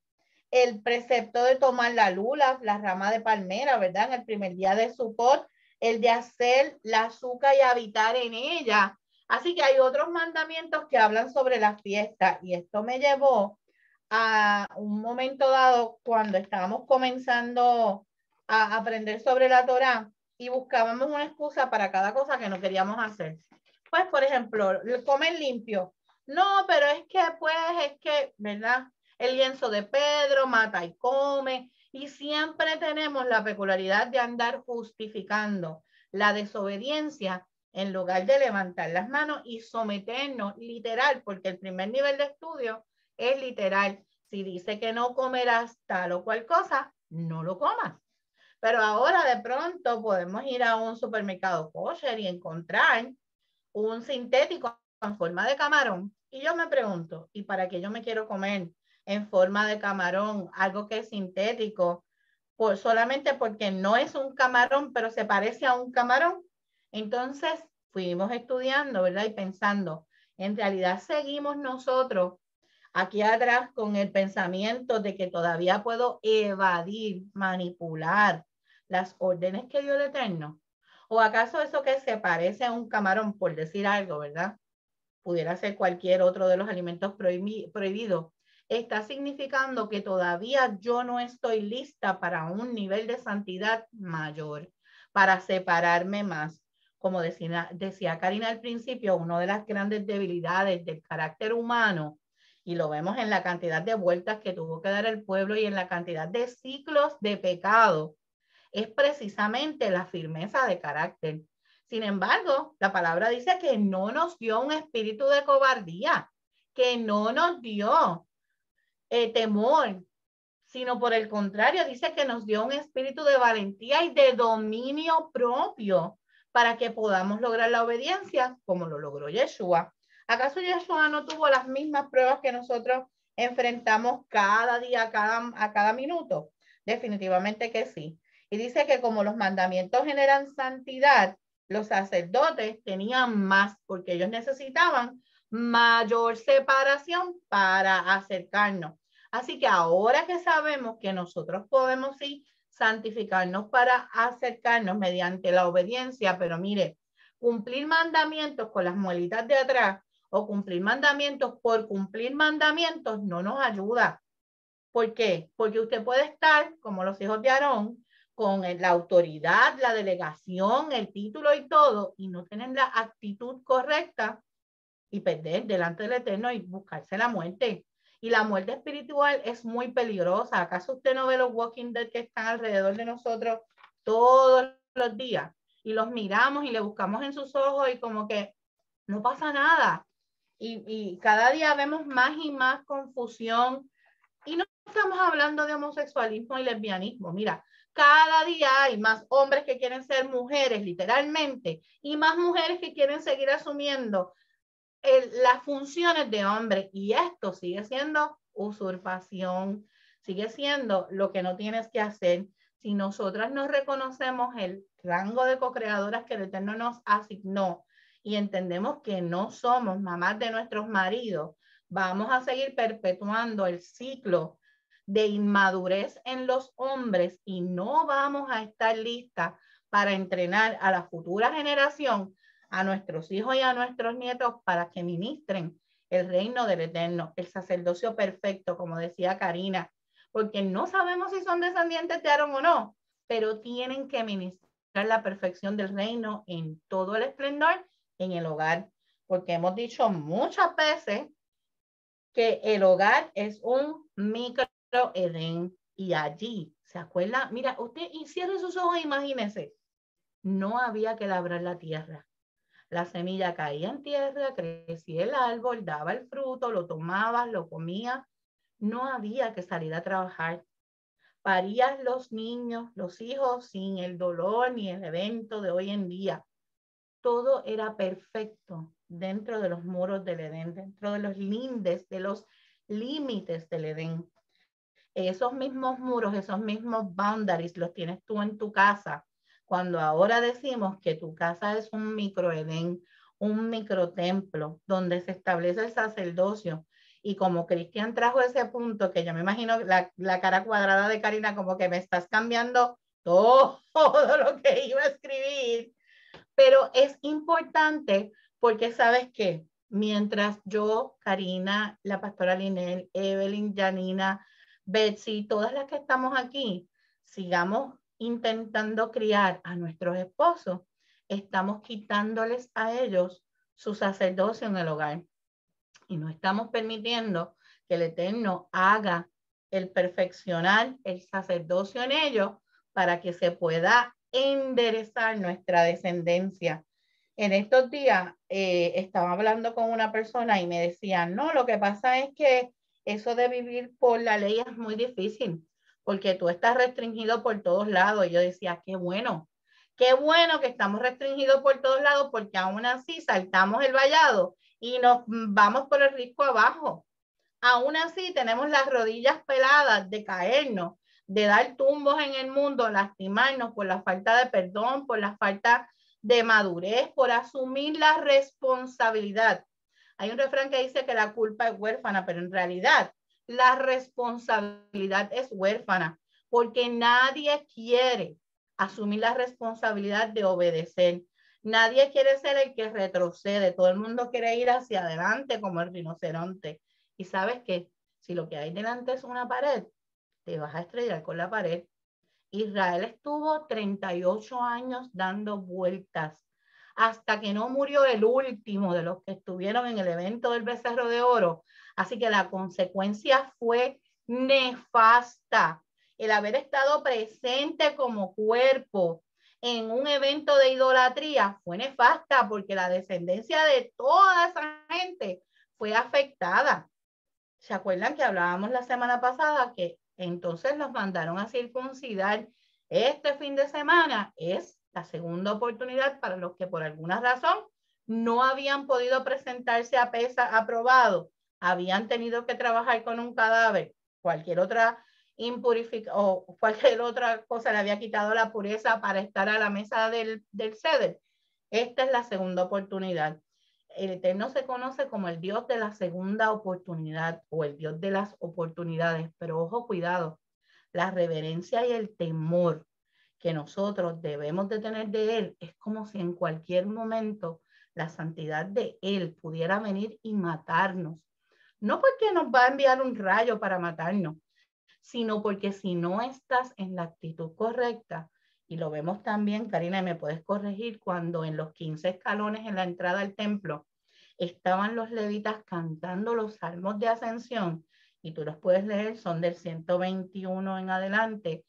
el precepto de tomar la lula, la rama de palmera, ¿verdad? En el primer día de suport el de hacer la azúcar y habitar en ella, Así que hay otros mandamientos que hablan sobre la fiesta y esto me llevó a un momento dado cuando estábamos comenzando a aprender sobre la Torá y buscábamos una excusa para cada cosa que no queríamos hacer. Pues, por ejemplo, comer limpio. No, pero es que, pues, es que, ¿verdad? El lienzo de Pedro mata y come. Y siempre tenemos la peculiaridad de andar justificando la desobediencia en lugar de levantar las manos y someternos literal, porque el primer nivel de estudio es literal. Si dice que no comerás tal o cual cosa, no lo comas. Pero ahora de pronto podemos ir a un supermercado kosher y encontrar un sintético en forma de camarón. Y yo me pregunto, ¿y para qué yo me quiero comer en forma de camarón algo que es sintético? solamente porque no es un camarón, pero se parece a un camarón. Entonces fuimos estudiando, ¿verdad? Y pensando, en realidad seguimos nosotros aquí atrás con el pensamiento de que todavía puedo evadir, manipular las órdenes que dio el Eterno. ¿O acaso eso que se parece a un camarón, por decir algo, ¿verdad? Pudiera ser cualquier otro de los alimentos prohibidos. Está significando que todavía yo no estoy lista para un nivel de santidad mayor, para separarme más como decía, decía Karina al principio, una de las grandes debilidades del carácter humano, y lo vemos en la cantidad de vueltas que tuvo que dar el pueblo y en la cantidad de ciclos de pecado, es precisamente la firmeza de carácter. Sin embargo, la palabra dice que no nos dio un espíritu de cobardía, que no nos dio eh, temor, sino por el contrario, dice que nos dio un espíritu de valentía y de dominio propio para que podamos lograr la obediencia como lo logró Yeshua. ¿Acaso Yeshua no tuvo las mismas pruebas que nosotros enfrentamos cada día, cada, a cada minuto? Definitivamente que sí. Y dice que como los mandamientos generan santidad, los sacerdotes tenían más porque ellos necesitaban mayor separación para acercarnos. Así que ahora que sabemos que nosotros podemos sí santificarnos para acercarnos mediante la obediencia, pero mire, cumplir mandamientos con las muelitas de atrás o cumplir mandamientos por cumplir mandamientos no nos ayuda. ¿Por qué? Porque usted puede estar, como los hijos de Aarón, con la autoridad, la delegación, el título y todo, y no tener la actitud correcta y perder delante del Eterno y buscarse la muerte. Y la muerte espiritual es muy peligrosa. ¿Acaso usted no ve los Walking Dead que están alrededor de nosotros todos los días? Y los miramos y le buscamos en sus ojos y como que no pasa nada. Y, y cada día vemos más y más confusión. Y no estamos hablando de homosexualismo y lesbianismo. Mira, cada día hay más hombres que quieren ser mujeres, literalmente, y más mujeres que quieren seguir asumiendo las funciones de hombre, y esto sigue siendo usurpación, sigue siendo lo que no tienes que hacer. Si nosotras no reconocemos el rango de co-creadoras que el Eterno nos asignó y entendemos que no somos mamás de nuestros maridos, vamos a seguir perpetuando el ciclo de inmadurez en los hombres y no vamos a estar listas para entrenar a la futura generación a nuestros hijos y a nuestros nietos para que ministren el reino del eterno, el sacerdocio perfecto, como decía Karina, porque no sabemos si son descendientes de Aarón o no, pero tienen que ministrar la perfección del reino en todo el esplendor en el hogar, porque hemos dicho muchas veces que el hogar es un micro Edén y allí, ¿se acuerda? Mira, usted cierre sus ojos e imagínese, no había que labrar la tierra, la semilla caía en tierra, crecía el árbol, daba el fruto, lo tomabas, lo comías. No había que salir a trabajar. Parías los niños, los hijos, sin el dolor ni el evento de hoy en día. Todo era perfecto dentro de los muros del Edén, dentro de los lindes, de los límites del Edén. Esos mismos muros, esos mismos boundaries los tienes tú en tu casa cuando ahora decimos que tu casa es un microedén, un microtemplo donde se establece el sacerdocio. Y como Cristian trajo ese punto, que yo me imagino la, cara cuadrada de Karina, como que me estás cambiando (laughs) todo, lo que iba a escribir. Pero es importante porque sabes qué? mientras yo, Karina, la pastora Linel, Evelyn, Janina, Betsy, todas las que estamos aquí, sigamos intentando criar a nuestros esposos, estamos quitándoles a ellos su sacerdocio en el hogar y no estamos permitiendo que el Eterno haga el perfeccionar el sacerdocio en ellos para que se pueda enderezar nuestra descendencia. En estos días eh, estaba hablando con una persona y me decía, no, lo que pasa es que eso de vivir por la ley es muy difícil porque tú estás restringido por todos lados. Y yo decía, qué bueno, qué bueno que estamos restringidos por todos lados, porque aún así saltamos el vallado y nos vamos por el risco abajo. Aún así tenemos las rodillas peladas de caernos, de dar tumbos en el mundo, lastimarnos por la falta de perdón, por la falta de madurez, por asumir la responsabilidad. Hay un refrán que dice que la culpa es huérfana, pero en realidad la responsabilidad es huérfana, porque nadie quiere asumir la responsabilidad de obedecer. Nadie quiere ser el que retrocede, todo el mundo quiere ir hacia adelante como el rinoceronte. Y sabes que si lo que hay delante es una pared, te vas a estrellar con la pared. Israel estuvo 38 años dando vueltas hasta que no murió el último de los que estuvieron en el evento del becerro de oro, Así que la consecuencia fue nefasta. El haber estado presente como cuerpo en un evento de idolatría fue nefasta porque la descendencia de toda esa gente fue afectada. ¿Se acuerdan que hablábamos la semana pasada que entonces nos mandaron a circuncidar este fin de semana? Es la segunda oportunidad para los que por alguna razón no habían podido presentarse a pesa aprobado habían tenido que trabajar con un cadáver, cualquier otra impurificación o cualquier otra cosa le había quitado la pureza para estar a la mesa del, del ceder. Esta es la segunda oportunidad. El Eterno se conoce como el Dios de la segunda oportunidad o el Dios de las oportunidades, pero ojo, cuidado, la reverencia y el temor que nosotros debemos de tener de Él es como si en cualquier momento la santidad de Él pudiera venir y matarnos no porque nos va a enviar un rayo para matarnos, sino porque si no estás en la actitud correcta, y lo vemos también, Karina, y me puedes corregir, cuando en los 15 escalones en la entrada al templo estaban los levitas cantando los salmos de ascensión, y tú los puedes leer, son del 121 en adelante.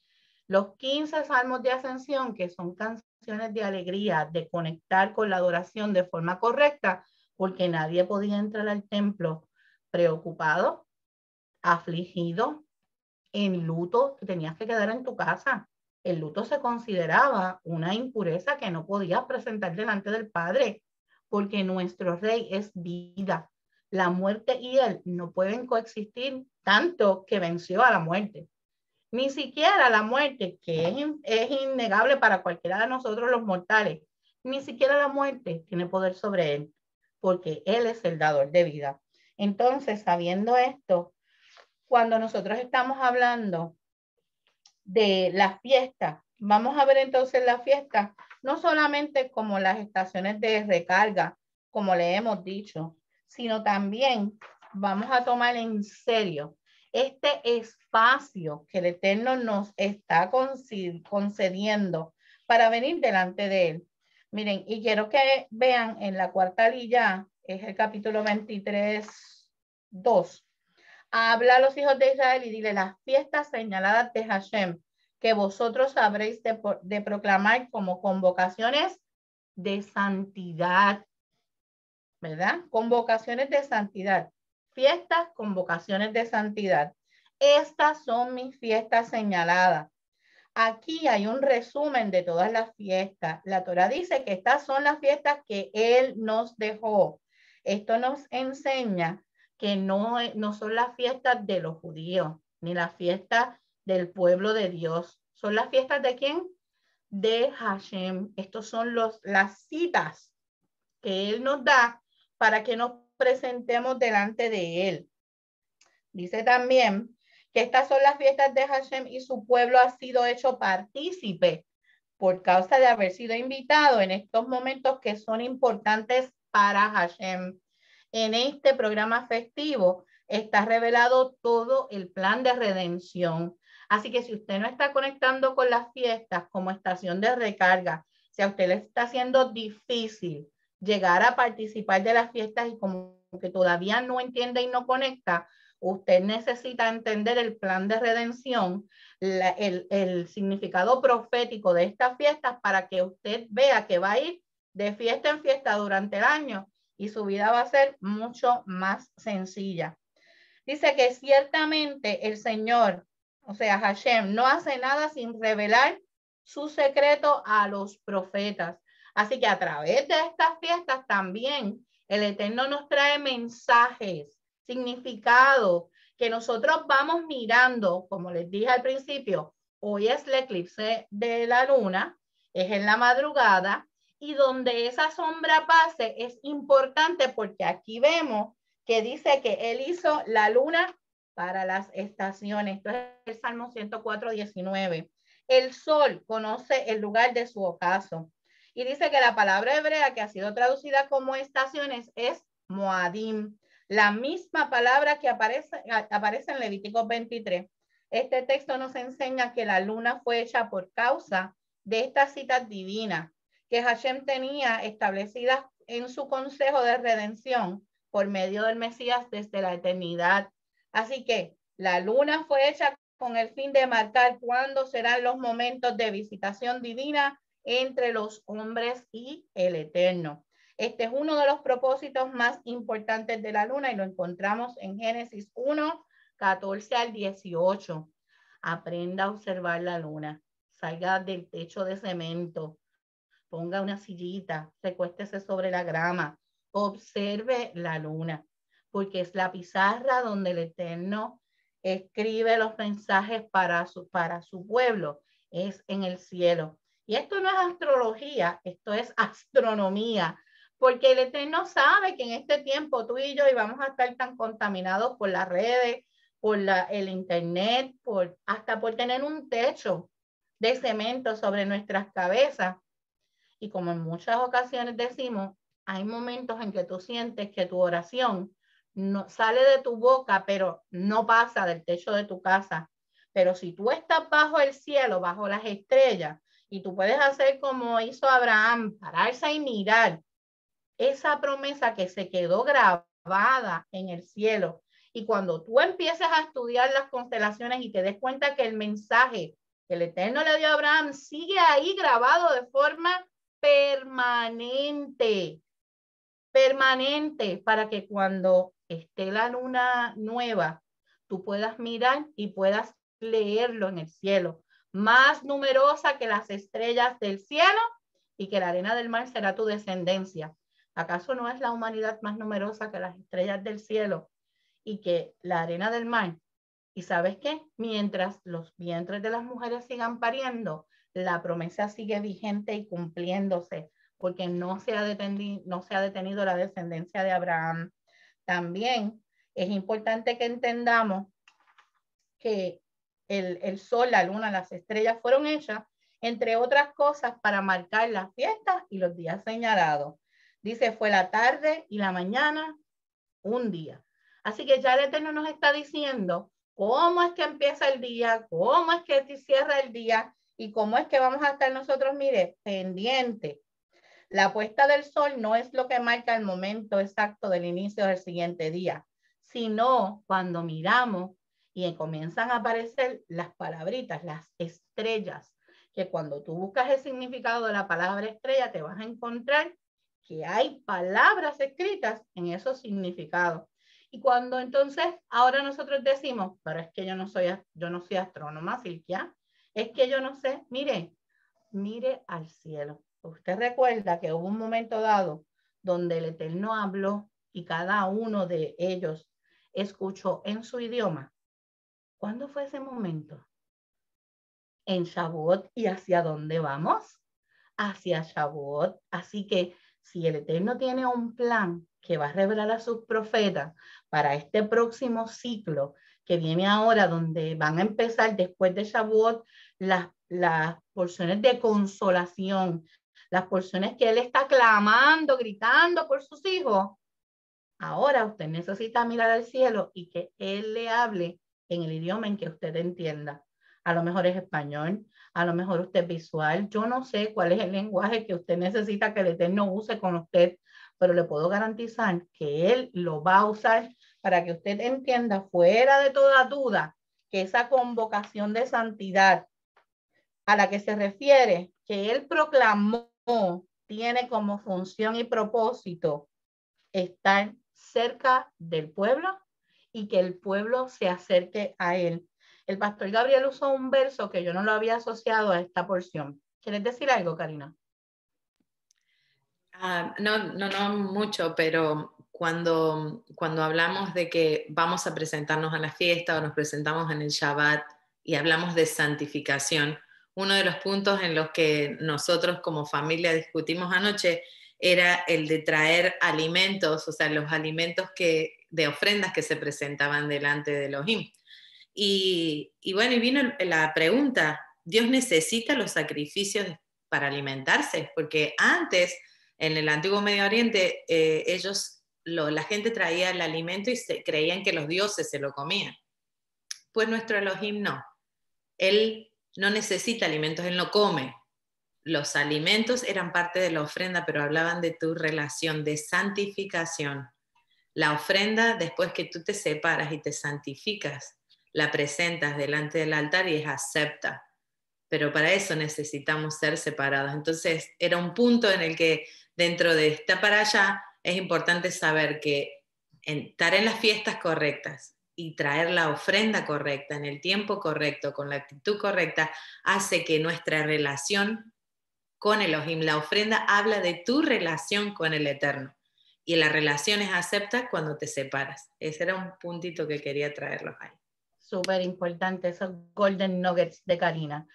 Los 15 salmos de ascensión, que son canciones de alegría, de conectar con la adoración de forma correcta, porque nadie podía entrar al templo preocupado, afligido, en luto, tenías que quedar en tu casa. El luto se consideraba una impureza que no podías presentar delante del Padre, porque nuestro Rey es vida. La muerte y Él no pueden coexistir tanto que venció a la muerte. Ni siquiera la muerte, que es, es innegable para cualquiera de nosotros los mortales, ni siquiera la muerte tiene poder sobre Él, porque Él es el dador de vida. Entonces, sabiendo esto, cuando nosotros estamos hablando de las fiestas, vamos a ver entonces la fiesta no solamente como las estaciones de recarga, como le hemos dicho, sino también vamos a tomar en serio este espacio que el Eterno nos está concediendo para venir delante de Él. Miren, y quiero que vean en la cuarta lilla es el capítulo 23, 2. Habla a los hijos de Israel y dile las fiestas señaladas de Hashem que vosotros habréis de, de proclamar como convocaciones de santidad, ¿verdad? Convocaciones de santidad, fiestas, convocaciones de santidad. Estas son mis fiestas señaladas. Aquí hay un resumen de todas las fiestas. La Torah dice que estas son las fiestas que Él nos dejó. Esto nos enseña que no, no son las fiestas de los judíos, ni las fiestas del pueblo de Dios. ¿Son las fiestas de quién? De Hashem. Estos son los, las citas que Él nos da para que nos presentemos delante de Él. Dice también que estas son las fiestas de Hashem y su pueblo ha sido hecho partícipe por causa de haber sido invitado en estos momentos que son importantes para Hashem. En este programa festivo está revelado todo el plan de redención. Así que si usted no está conectando con las fiestas como estación de recarga, si a usted le está haciendo difícil llegar a participar de las fiestas y como que todavía no entiende y no conecta, usted necesita entender el plan de redención, el significado profético de estas fiestas para que usted vea que va a ir de fiesta en fiesta durante el año y su vida va a ser mucho más sencilla. Dice que ciertamente el Señor, o sea, Hashem, no hace nada sin revelar su secreto a los profetas. Así que a través de estas fiestas también el Eterno nos trae mensajes, significados, que nosotros vamos mirando, como les dije al principio, hoy es el eclipse de la luna, es en la madrugada, y donde esa sombra pase es importante porque aquí vemos que dice que él hizo la luna para las estaciones. Esto es el Salmo 104, 19. El sol conoce el lugar de su ocaso. Y dice que la palabra hebrea que ha sido traducida como estaciones es Moadim, la misma palabra que aparece, aparece en Levítico 23. Este texto nos enseña que la luna fue hecha por causa de estas citas divinas que Hashem tenía establecidas en su consejo de redención por medio del Mesías desde la eternidad. Así que la luna fue hecha con el fin de marcar cuándo serán los momentos de visitación divina entre los hombres y el Eterno. Este es uno de los propósitos más importantes de la luna y lo encontramos en Génesis 1, 14 al 18. Aprenda a observar la luna, salga del techo de cemento, ponga una sillita, recuéstese sobre la grama, observe la luna, porque es la pizarra donde el Eterno escribe los mensajes para su, para su pueblo, es en el cielo. Y esto no es astrología, esto es astronomía, porque el Eterno sabe que en este tiempo tú y yo íbamos a estar tan contaminados por las redes, por la, el Internet, por, hasta por tener un techo de cemento sobre nuestras cabezas, y como en muchas ocasiones decimos, hay momentos en que tú sientes que tu oración no, sale de tu boca, pero no pasa del techo de tu casa. Pero si tú estás bajo el cielo, bajo las estrellas, y tú puedes hacer como hizo Abraham, pararse y mirar esa promesa que se quedó grabada en el cielo. Y cuando tú empieces a estudiar las constelaciones y te des cuenta que el mensaje que el Eterno le dio a Abraham sigue ahí grabado de forma permanente, permanente, para que cuando esté la luna nueva, tú puedas mirar y puedas leerlo en el cielo. Más numerosa que las estrellas del cielo y que la arena del mar será tu descendencia. ¿Acaso no es la humanidad más numerosa que las estrellas del cielo y que la arena del mar? Y sabes qué? Mientras los vientres de las mujeres sigan pariendo, la promesa sigue vigente y cumpliéndose, porque no se ha detenido, la descendencia de Abraham. También es importante que entendamos que el, sol, la luna, las estrellas fueron hechas, entre otras cosas, para marcar las fiestas y los días señalados. Dice, fue la tarde y la mañana un día. Así que ya el Eterno nos está diciendo cómo es que empieza el día, cómo es que cierra el día ¿Y cómo es que vamos a estar nosotros, mire, pendiente? La puesta del sol no es lo que marca el momento exacto del inicio del siguiente día, sino cuando miramos y comienzan a aparecer las palabritas, las estrellas, que cuando tú buscas el significado de la palabra estrella te vas a encontrar que hay palabras escritas en esos significados. Y cuando entonces, ahora nosotros decimos, pero es que yo no soy, yo no soy astrónoma, Silvia, es que yo no sé, mire, mire al cielo. Usted recuerda que hubo un momento dado donde el Eterno habló y cada uno de ellos escuchó en su idioma. ¿Cuándo fue ese momento? En Shavuot y hacia dónde vamos? Hacia Shavuot. Así que si el Eterno tiene un plan que va a revelar a sus profetas para este próximo ciclo, que viene ahora, donde van a empezar después de Shavuot las, las porciones de consolación, las porciones que él está clamando, gritando por sus hijos. Ahora usted necesita mirar al cielo y que él le hable en el idioma en que usted entienda. A lo mejor es español, a lo mejor usted es visual, yo no sé cuál es el lenguaje que usted necesita que el Eterno use con usted, pero le puedo garantizar que él lo va a usar para que usted entienda fuera de toda duda que esa convocación de santidad a la que se refiere, que él proclamó, tiene como función y propósito estar cerca del pueblo y que el pueblo se acerque a él. El pastor Gabriel usó un verso que yo no lo había asociado a esta porción. ¿Quieres decir algo, Karina? Ah, no, no, no mucho, pero cuando, cuando hablamos de que vamos a presentarnos a la fiesta o nos presentamos en el Shabbat y hablamos de santificación, uno de los puntos en los que nosotros como familia discutimos anoche era el de traer alimentos, o sea, los alimentos que, de ofrendas que se presentaban delante de los Y, y bueno, y vino la pregunta, ¿Dios necesita los sacrificios para alimentarse? Porque antes, en el antiguo Medio Oriente, eh, ellos la gente traía el alimento y se, creían que los dioses se lo comían. Pues nuestro Elohim no. Él no necesita alimentos, él no come. Los alimentos eran parte de la ofrenda, pero hablaban de tu relación de santificación. La ofrenda, después que tú te separas y te santificas, la presentas delante del altar y es acepta. Pero para eso necesitamos ser separados. Entonces era un punto en el que dentro de esta para allá es importante saber que estar en las fiestas correctas y traer la ofrenda correcta en el tiempo correcto, con la actitud correcta, hace que nuestra relación con Elohim, la ofrenda habla de tu relación con el Eterno. Y la relación es acepta cuando te separas. Ese era un puntito que quería traerlos ahí. Súper importante esos golden nuggets de Karina.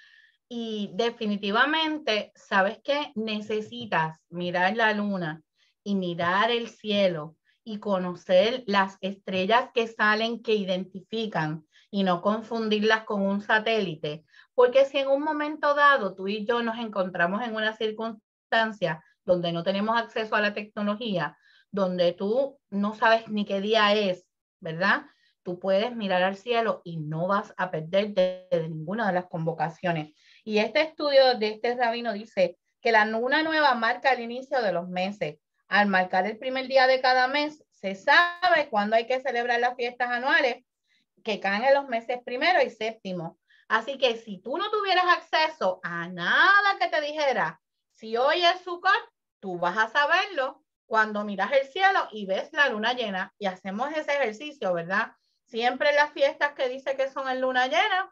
Y definitivamente, ¿sabes qué? Necesitas mirar la luna y mirar el cielo y conocer las estrellas que salen que identifican y no confundirlas con un satélite. Porque si en un momento dado tú y yo nos encontramos en una circunstancia donde no tenemos acceso a la tecnología, donde tú no sabes ni qué día es, ¿verdad? Tú puedes mirar al cielo y no vas a perderte de ninguna de las convocaciones. Y este estudio de este rabino dice que la luna nueva marca el inicio de los meses. Al marcar el primer día de cada mes, se sabe cuándo hay que celebrar las fiestas anuales que caen en los meses primero y séptimo. Así que si tú no tuvieras acceso a nada que te dijera, si hoy es Sukkot, tú vas a saberlo cuando miras el cielo y ves la luna llena y hacemos ese ejercicio, ¿verdad? Siempre las fiestas que dice que son en luna llena,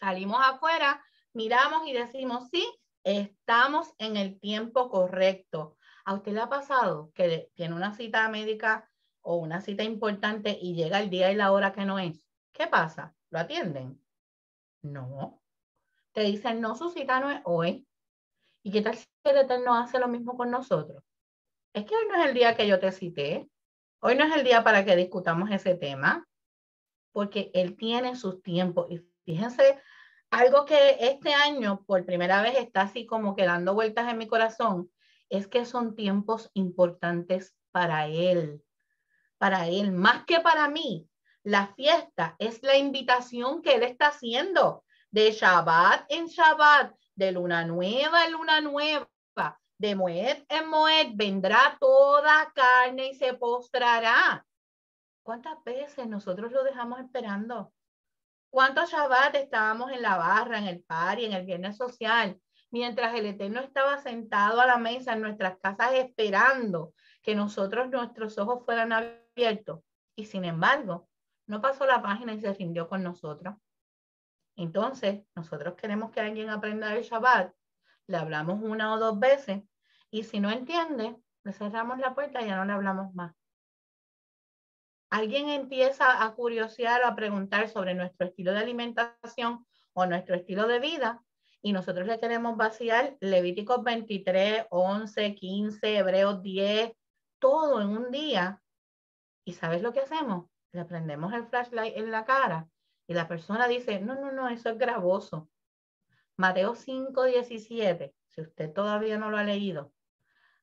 salimos afuera, miramos y decimos, sí, estamos en el tiempo correcto. ¿A usted le ha pasado que tiene una cita médica o una cita importante y llega el día y la hora que no es? ¿Qué pasa? ¿Lo atienden? No. Te dicen, no, su cita no es hoy. ¿Y qué tal si el Eterno hace lo mismo con nosotros? Es que hoy no es el día que yo te cité. Hoy no es el día para que discutamos ese tema. Porque Él tiene sus tiempos. Y fíjense, algo que este año por primera vez está así como que dando vueltas en mi corazón es que son tiempos importantes para Él, para Él, más que para mí. La fiesta es la invitación que Él está haciendo de Shabbat en Shabbat, de luna nueva en luna nueva, de Moed en Moed, vendrá toda carne y se postrará. ¿Cuántas veces nosotros lo dejamos esperando? ¿Cuántos Shabbat estábamos en la barra, en el y en el viernes social? mientras el Eterno estaba sentado a la mesa en nuestras casas esperando que nosotros nuestros ojos fueran abiertos. Y sin embargo, no pasó la página y se rindió con nosotros. Entonces, nosotros queremos que alguien aprenda el Shabbat, le hablamos una o dos veces y si no entiende, le cerramos la puerta y ya no le hablamos más. Alguien empieza a curiosear o a preguntar sobre nuestro estilo de alimentación o nuestro estilo de vida y nosotros le queremos vaciar Levíticos 23, 11, 15, Hebreos 10, todo en un día. ¿Y sabes lo que hacemos? Le prendemos el flashlight en la cara y la persona dice, no, no, no, eso es gravoso. Mateo 5, 17, si usted todavía no lo ha leído,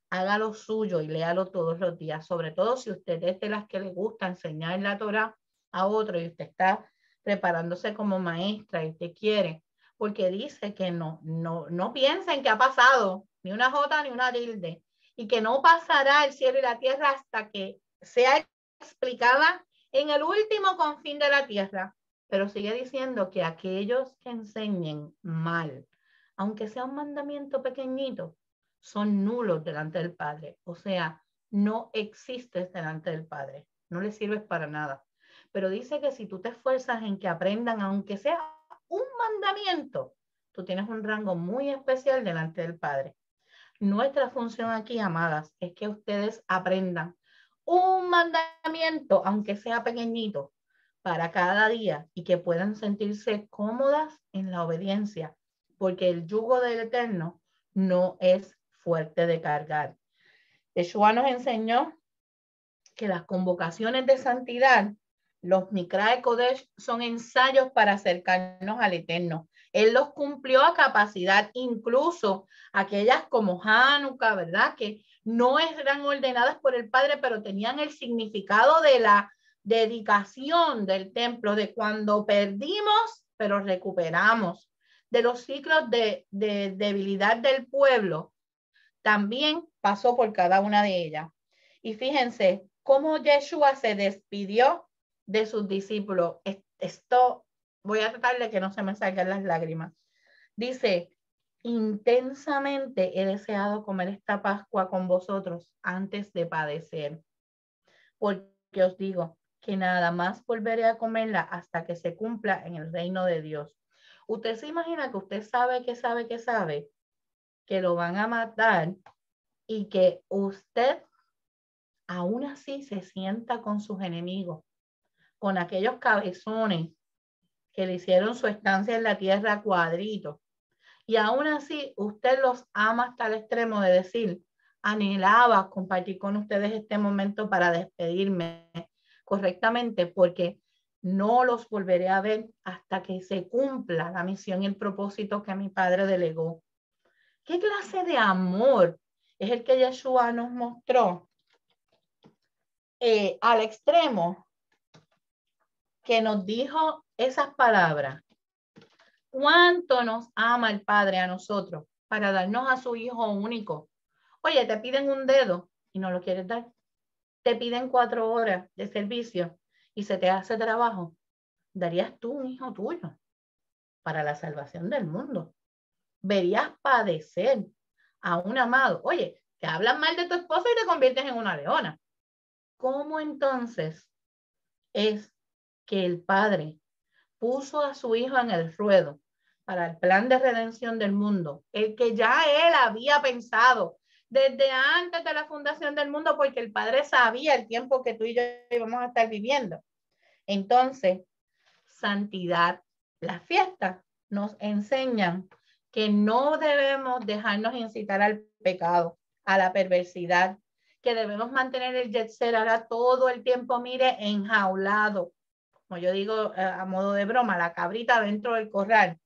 hágalo suyo y léalo todos los días, sobre todo si usted es de las que le gusta enseñar la Torah a otro y usted está preparándose como maestra y usted quiere porque dice que no, no, no piensen que ha pasado ni una jota ni una tilde y que no pasará el cielo y la tierra hasta que sea explicada en el último confín de la tierra. Pero sigue diciendo que aquellos que enseñen mal, aunque sea un mandamiento pequeñito, son nulos delante del Padre. O sea, no existes delante del Padre. No le sirves para nada. Pero dice que si tú te esfuerzas en que aprendan, aunque sea un mandamiento, tú tienes un rango muy especial delante del Padre. Nuestra función aquí, amadas, es que ustedes aprendan un mandamiento, aunque sea pequeñito, para cada día y que puedan sentirse cómodas en la obediencia, porque el yugo del Eterno no es fuerte de cargar. Yeshua nos enseñó que las convocaciones de santidad los Mikrae son ensayos para acercarnos al Eterno. Él los cumplió a capacidad, incluso aquellas como Hanukkah, ¿verdad? Que no eran ordenadas por el Padre, pero tenían el significado de la dedicación del templo, de cuando perdimos, pero recuperamos, de los ciclos de, de debilidad del pueblo. También pasó por cada una de ellas. Y fíjense cómo Yeshua se despidió de sus discípulos. Esto voy a tratar de que no se me salgan las lágrimas. Dice, intensamente he deseado comer esta Pascua con vosotros antes de padecer, porque os digo que nada más volveré a comerla hasta que se cumpla en el reino de Dios. Usted se imagina que usted sabe que sabe que sabe que lo van a matar y que usted aún así se sienta con sus enemigos con aquellos cabezones que le hicieron su estancia en la tierra cuadrito. Y aún así, usted los ama hasta el extremo de decir, anhelaba compartir con ustedes este momento para despedirme correctamente, porque no los volveré a ver hasta que se cumpla la misión y el propósito que mi padre delegó. ¿Qué clase de amor es el que Yeshua nos mostró? Eh, al extremo que nos dijo esas palabras. ¿Cuánto nos ama el Padre a nosotros para darnos a su Hijo único? Oye, te piden un dedo y no lo quieres dar. Te piden cuatro horas de servicio y se te hace trabajo. ¿Darías tú un hijo tuyo para la salvación del mundo? ¿Verías padecer a un amado? Oye, te hablan mal de tu esposo y te conviertes en una leona. ¿Cómo entonces es el Padre puso a su Hijo en el ruedo para el plan de redención del mundo, el que ya Él había pensado desde antes de la fundación del mundo, porque el Padre sabía el tiempo que tú y yo íbamos a estar viviendo. Entonces, santidad, las fiestas nos enseñan que no debemos dejarnos incitar al pecado, a la perversidad, que debemos mantener el jet todo el tiempo, mire, enjaulado, yo digo eh, a modo de broma, la cabrita dentro del corral,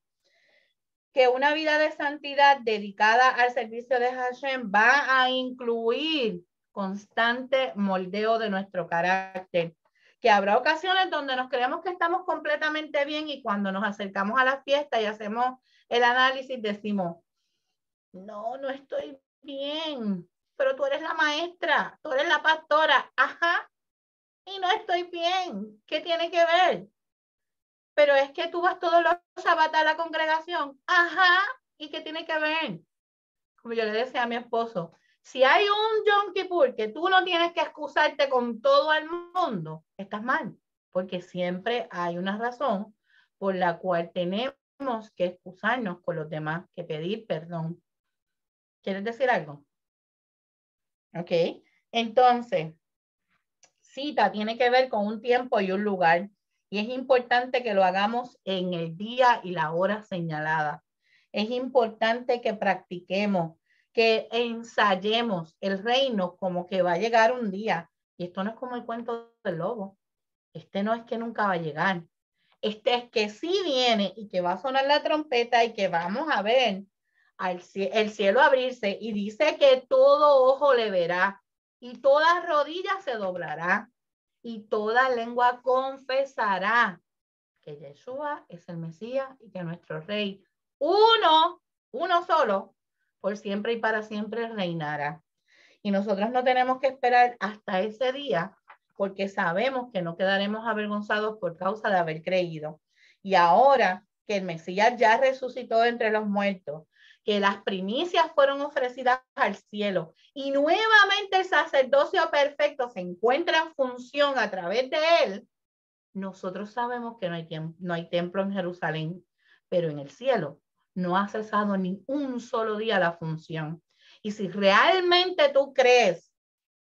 que una vida de santidad dedicada al servicio de Hashem va a incluir constante moldeo de nuestro carácter, que habrá ocasiones donde nos creemos que estamos completamente bien y cuando nos acercamos a la fiesta y hacemos el análisis decimos, no, no estoy bien, pero tú eres la maestra, tú eres la pastora, ajá, y no estoy bien. ¿Qué tiene que ver? Pero es que tú vas todos los sábados a la congregación. Ajá, ¿y qué tiene que ver? Como yo le decía a mi esposo, si hay un John Kippur que tú no tienes que excusarte con todo el mundo, estás mal, porque siempre hay una razón por la cual tenemos que excusarnos con los demás, que pedir perdón. ¿Quieres decir algo? Ok, entonces, tiene que ver con un tiempo y un lugar. Y es importante que lo hagamos en el día y la hora señalada. Es importante que practiquemos, que ensayemos el reino como que va a llegar un día. Y esto no es como el cuento del lobo. Este no es que nunca va a llegar. Este es que sí viene y que va a sonar la trompeta y que vamos a ver al, el cielo abrirse. Y dice que todo ojo le verá y toda rodilla se doblará y toda lengua confesará que Yeshua es el Mesías y que nuestro Rey, uno, uno solo, por siempre y para siempre reinará. Y nosotros no tenemos que esperar hasta ese día porque sabemos que no quedaremos avergonzados por causa de haber creído. Y ahora que el Mesías ya resucitó entre los muertos, que las primicias fueron ofrecidas al cielo. Y nuevamente el sacerdocio perfecto se encuentra en función a través de él. Nosotros sabemos que no hay, no hay templo en Jerusalén, pero en el cielo no ha cesado ni un solo día la función. Y si realmente tú crees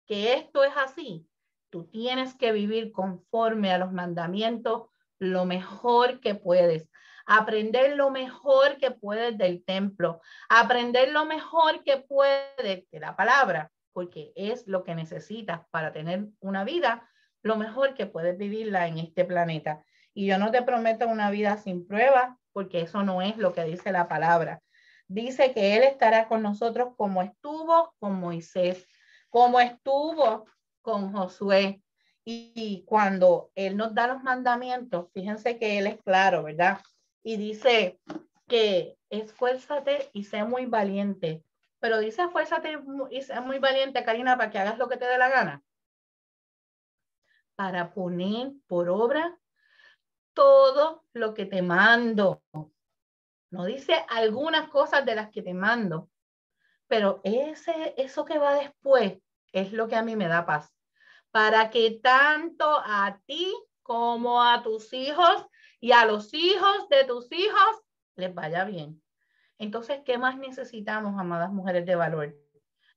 que esto es así, tú tienes que vivir conforme a los mandamientos lo mejor que puedes aprender lo mejor que puedes del templo, aprender lo mejor que puedes de la palabra, porque es lo que necesitas para tener una vida lo mejor que puedes vivirla en este planeta. Y yo no te prometo una vida sin pruebas, porque eso no es lo que dice la palabra. Dice que Él estará con nosotros como estuvo con Moisés, como estuvo con Josué. Y, cuando Él nos da los mandamientos, fíjense que Él es claro, ¿verdad? y dice que esfuérzate y sé muy valiente. Pero dice esfuérzate y sé muy valiente, Karina, para que hagas lo que te dé la gana. Para poner por obra todo lo que te mando. No dice algunas cosas de las que te mando. Pero ese, eso que va después es lo que a mí me da paz. Para que tanto a ti como a tus hijos y a los hijos de tus hijos les vaya bien. Entonces, ¿qué más necesitamos, amadas mujeres de valor?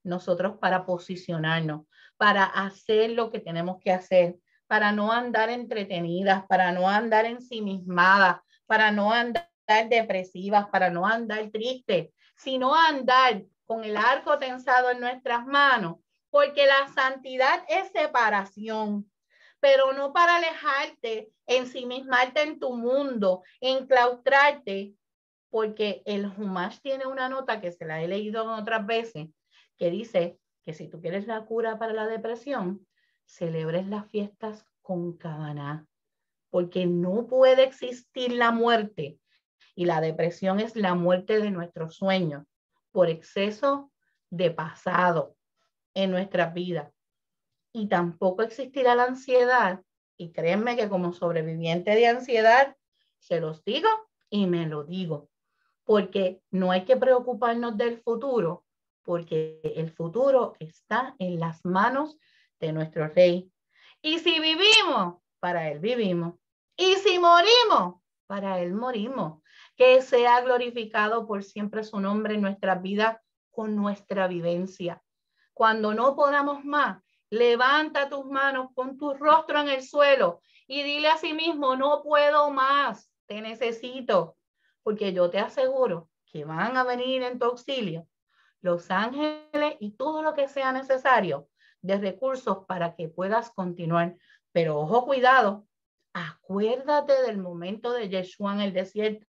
Nosotros para posicionarnos, para hacer lo que tenemos que hacer, para no andar entretenidas, para no andar ensimismadas, para no andar depresivas, para no andar tristes, sino andar con el arco tensado en nuestras manos, porque la santidad es separación, pero no para alejarte, ensimismarte en tu mundo, enclaustrarte, porque el Humash tiene una nota que se la he leído otras veces, que dice que si tú quieres la cura para la depresión, celebres las fiestas con cabana, porque no puede existir la muerte. Y la depresión es la muerte de nuestros sueños por exceso de pasado en nuestras vidas y tampoco existirá la ansiedad. Y créanme que como sobreviviente de ansiedad, se los digo y me lo digo, porque no hay que preocuparnos del futuro, porque el futuro está en las manos de nuestro rey. Y si vivimos, para él vivimos. Y si morimos, para él morimos. Que sea glorificado por siempre su nombre en nuestra vida con nuestra vivencia. Cuando no podamos más, Levanta tus manos con tu rostro en el suelo y dile a sí mismo, no puedo más, te necesito, porque yo te aseguro que van a venir en tu auxilio los ángeles y todo lo que sea necesario de recursos para que puedas continuar. Pero ojo, cuidado, acuérdate del momento de Yeshua en el desierto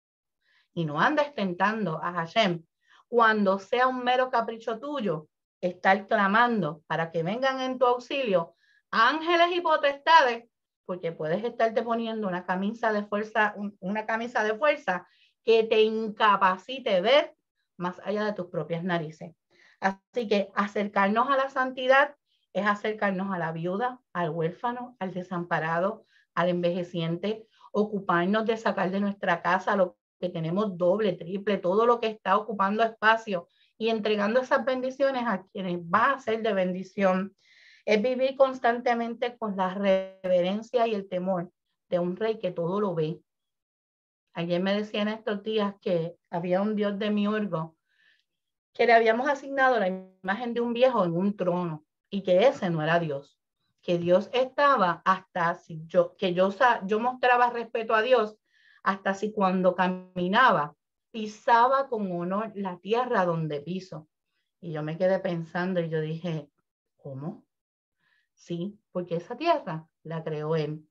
y no andes tentando a Hashem cuando sea un mero capricho tuyo estar clamando para que vengan en tu auxilio ángeles y potestades, porque puedes estarte poniendo una camisa de fuerza, una camisa de fuerza que te incapacite ver más allá de tus propias narices. Así que acercarnos a la santidad es acercarnos a la viuda, al huérfano, al desamparado, al envejeciente, ocuparnos de sacar de nuestra casa lo que tenemos doble, triple, todo lo que está ocupando espacio y entregando esas bendiciones a quienes va a ser de bendición. Es vivir constantemente con la reverencia y el temor de un rey que todo lo ve. Ayer me decían estos días que había un dios de mi orgo. que le habíamos asignado la imagen de un viejo en un trono y que ese no era Dios, que Dios estaba hasta si yo, que yo, yo mostraba respeto a Dios, hasta si cuando caminaba pisaba con honor la tierra donde piso. Y yo me quedé pensando y yo dije, ¿cómo? Sí, porque esa tierra la creó Él.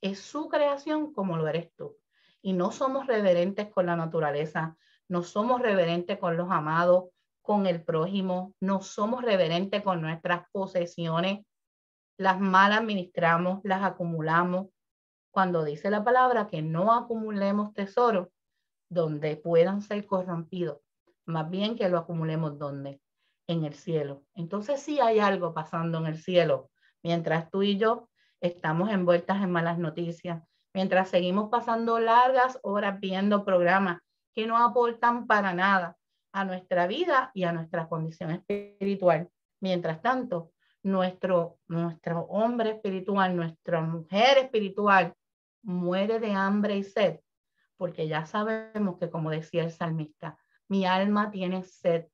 Es su creación como lo eres tú. Y no somos reverentes con la naturaleza, no somos reverentes con los amados, con el prójimo, no somos reverentes con nuestras posesiones, las mal administramos, las acumulamos. Cuando dice la palabra que no acumulemos tesoros donde puedan ser corrompidos, más bien que lo acumulemos donde? En el cielo. Entonces sí hay algo pasando en el cielo, mientras tú y yo estamos envueltas en malas noticias, mientras seguimos pasando largas horas viendo programas que no aportan para nada a nuestra vida y a nuestra condición espiritual. Mientras tanto, nuestro, nuestro hombre espiritual, nuestra mujer espiritual muere de hambre y sed porque ya sabemos que como decía el salmista, mi alma tiene sed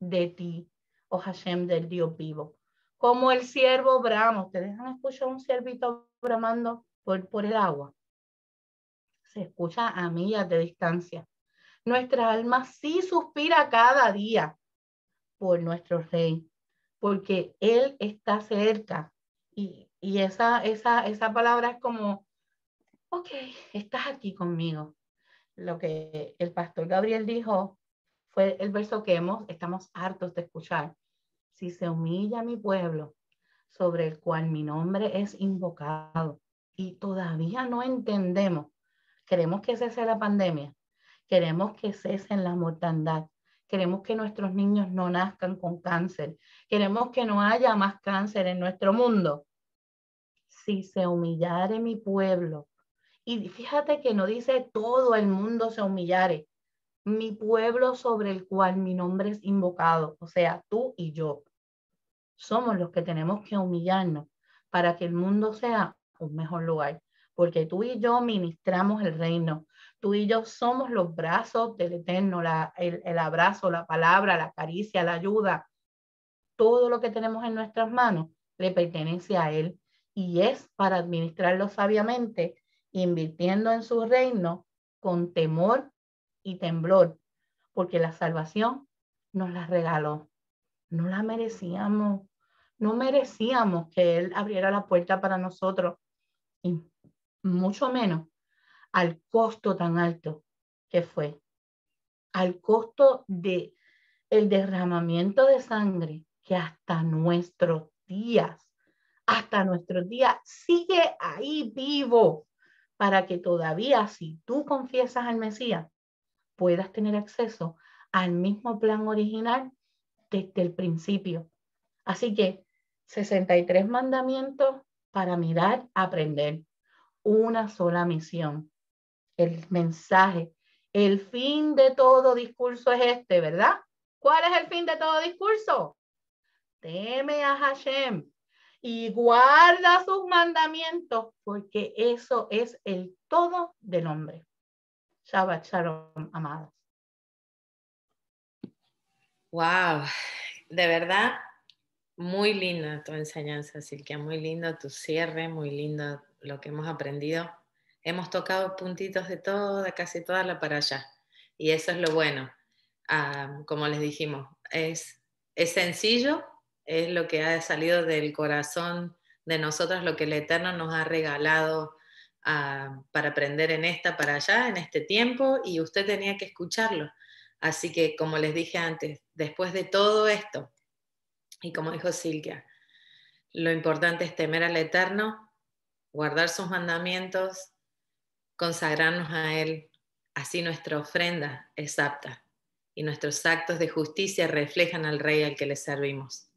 de ti, oh Hashem del Dios vivo. Como el siervo brama, ustedes han escuchado un siervito bramando por, por el agua. Se escucha a millas de distancia. Nuestra alma sí suspira cada día por nuestro rey, porque él está cerca. Y, y esa, esa, esa palabra es como, ok, estás aquí conmigo, lo que el pastor Gabriel dijo fue el verso que hemos, estamos hartos de escuchar. Si se humilla mi pueblo, sobre el cual mi nombre es invocado, y todavía no entendemos, queremos que cese la pandemia, queremos que cese la mortandad, queremos que nuestros niños no nazcan con cáncer, queremos que no haya más cáncer en nuestro mundo. Si se humillare mi pueblo, y fíjate que no dice todo el mundo se humillare, mi pueblo sobre el cual mi nombre es invocado, o sea, tú y yo. Somos los que tenemos que humillarnos para que el mundo sea un mejor lugar, porque tú y yo ministramos el reino, tú y yo somos los brazos del Eterno, el, el abrazo, la palabra, la caricia, la ayuda, todo lo que tenemos en nuestras manos le pertenece a Él y es para administrarlo sabiamente invirtiendo en su reino con temor y temblor, porque la salvación nos la regaló. No la merecíamos, no merecíamos que Él abriera la puerta para nosotros, y mucho menos al costo tan alto que fue, al costo de el derramamiento de sangre que hasta nuestros días, hasta nuestros días sigue ahí vivo para que todavía si tú confiesas al Mesías, puedas tener acceso al mismo plan original desde el principio. Así que 63 mandamientos para mirar, aprender. Una sola misión, el mensaje. El fin de todo discurso es este, ¿verdad? ¿Cuál es el fin de todo discurso? Teme a Hashem, y guarda sus mandamientos, porque eso es el todo del hombre. Shabbat Shalom, amadas. Wow, de verdad, muy linda tu enseñanza, Silvia, muy lindo tu cierre, muy lindo lo que hemos aprendido. Hemos tocado puntitos de toda, casi toda la para allá. Y eso es lo bueno. Ah, como les dijimos, es, es sencillo, es lo que ha salido del corazón de nosotras, lo que el Eterno nos ha regalado ah, para aprender en esta, para allá, en este tiempo, y usted tenía que escucharlo. Así que, como les dije antes, después de todo esto, y como dijo Silvia, lo importante es temer al Eterno, guardar sus mandamientos, consagrarnos a Él. Así nuestra ofrenda es apta y nuestros actos de justicia reflejan al Rey al que le servimos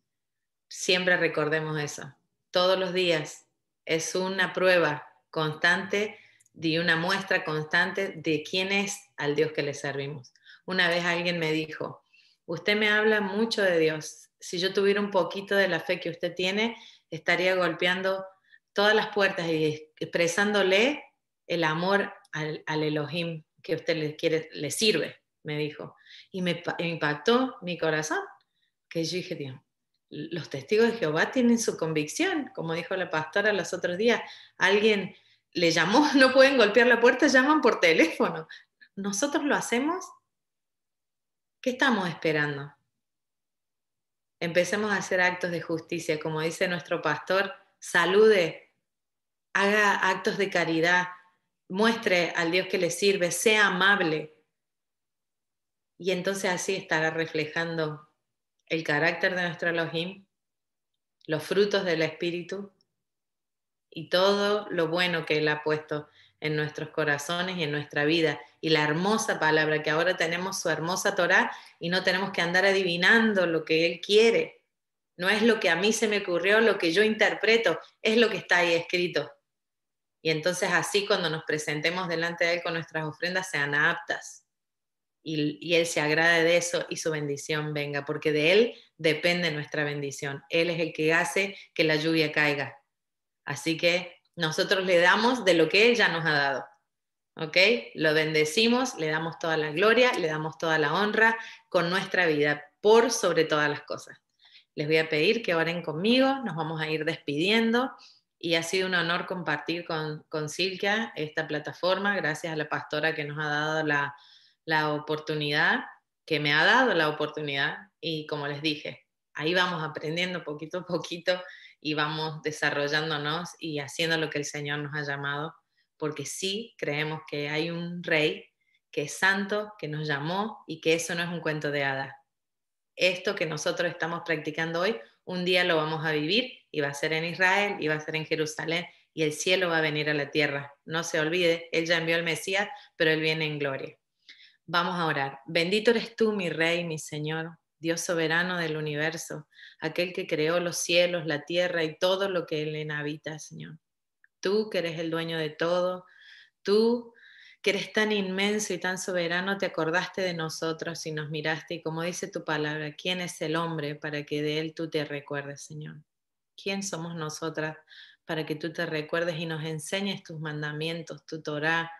siempre recordemos eso. Todos los días es una prueba constante y una muestra constante de quién es al Dios que le servimos. Una vez alguien me dijo, usted me habla mucho de Dios. Si yo tuviera un poquito de la fe que usted tiene, estaría golpeando todas las puertas y expresándole el amor al, Elohim que usted le, quiere, le sirve, me dijo. Y me impactó mi corazón, que yo dije, Dios, los testigos de Jehová tienen su convicción, como dijo la pastora los otros días, alguien le llamó, (laughs) no pueden golpear la puerta, llaman por teléfono. ¿Nosotros lo hacemos? ¿Qué estamos esperando? Empecemos a hacer actos de justicia, como dice nuestro pastor, salude, haga actos de caridad, muestre al Dios que le sirve, sea amable. Y entonces así estará reflejando el carácter de nuestro Elohim, los frutos del Espíritu y todo lo bueno que Él ha puesto en nuestros corazones y en nuestra vida. Y la hermosa palabra, que ahora tenemos su hermosa Torah y no tenemos que andar adivinando lo que Él quiere. No es lo que a mí se me ocurrió, lo que yo interpreto, es lo que está ahí escrito. Y entonces así cuando nos presentemos delante de Él con nuestras ofrendas sean aptas, y, Él se agrade de eso y su bendición venga, porque de Él depende nuestra bendición. Él es el que hace que la lluvia caiga. Así que nosotros le damos de lo que Él ya nos ha dado. ¿Ok? Lo bendecimos, le damos toda la gloria, le damos toda la honra con nuestra vida, por sobre todas las cosas. Les voy a pedir que oren conmigo, nos vamos a ir despidiendo y ha sido un honor compartir con, con Silvia esta plataforma, gracias a la pastora que nos ha dado la la oportunidad que me ha dado la oportunidad y como les dije, ahí vamos aprendiendo poquito a poquito y vamos desarrollándonos y haciendo lo que el Señor nos ha llamado, porque sí creemos que hay un rey que es santo, que nos llamó y que eso no es un cuento de hadas. Esto que nosotros estamos practicando hoy, un día lo vamos a vivir y va a ser en Israel y va a ser en Jerusalén y el cielo va a venir a la tierra. No se olvide, Él ya envió al Mesías, pero Él viene en gloria. Vamos a orar. Bendito eres tú, mi Rey, mi Señor, Dios soberano del universo, aquel que creó los cielos, la tierra y todo lo que él habita, Señor. Tú que eres el dueño de todo, tú que eres tan inmenso y tan soberano, te acordaste de nosotros y nos miraste. Y como dice tu palabra, ¿quién es el hombre para que de él tú te recuerdes, Señor? ¿Quién somos nosotras para que tú te recuerdes y nos enseñes tus mandamientos, tu Torah,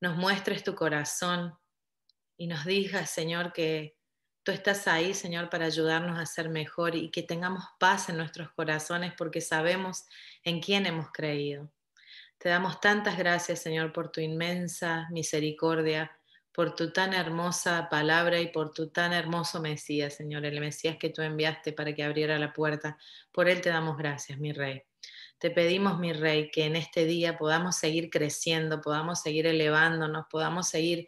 nos muestres tu corazón, y nos digas, Señor, que tú estás ahí, Señor, para ayudarnos a ser mejor y que tengamos paz en nuestros corazones porque sabemos en quién hemos creído. Te damos tantas gracias, Señor, por tu inmensa misericordia, por tu tan hermosa palabra y por tu tan hermoso Mesías, Señor, el Mesías que tú enviaste para que abriera la puerta. Por él te damos gracias, mi Rey. Te pedimos, mi Rey, que en este día podamos seguir creciendo, podamos seguir elevándonos, podamos seguir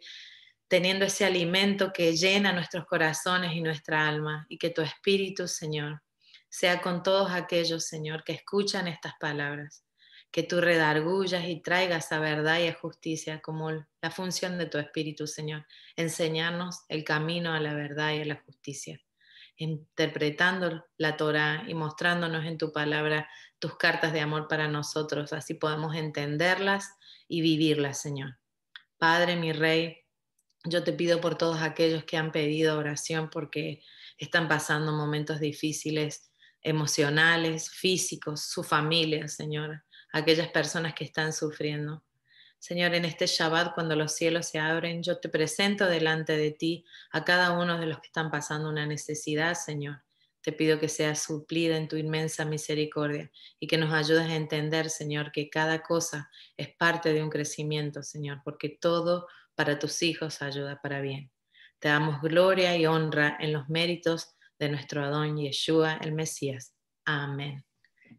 teniendo ese alimento que llena nuestros corazones y nuestra alma, y que tu espíritu, Señor, sea con todos aquellos, Señor, que escuchan estas palabras, que tú redargullas y traigas a verdad y a justicia como la función de tu espíritu, Señor, enseñarnos el camino a la verdad y a la justicia interpretando la Torá y mostrándonos en tu palabra tus cartas de amor para nosotros, así podemos entenderlas y vivirlas, Señor. Padre, mi Rey, yo te pido por todos aquellos que han pedido oración porque están pasando momentos difíciles emocionales, físicos, su familia, Señor, aquellas personas que están sufriendo. Señor, en este Shabbat, cuando los cielos se abren, yo te presento delante de ti a cada uno de los que están pasando una necesidad, Señor. Te pido que sea suplida en tu inmensa misericordia y que nos ayudes a entender, Señor, que cada cosa es parte de un crecimiento, Señor, porque todo para tus hijos ayuda para bien. Te damos gloria y honra en los méritos de nuestro Adón Yeshua, el Mesías. Amén.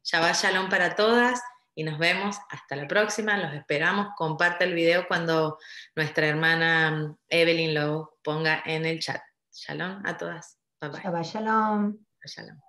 Shabbat Shalom para todas y nos vemos hasta la próxima. Los esperamos. Comparte el video cuando nuestra hermana Evelyn Lowe ponga en el chat. Shalom a todas. Bye bye. Shabbat Shalom. shalom.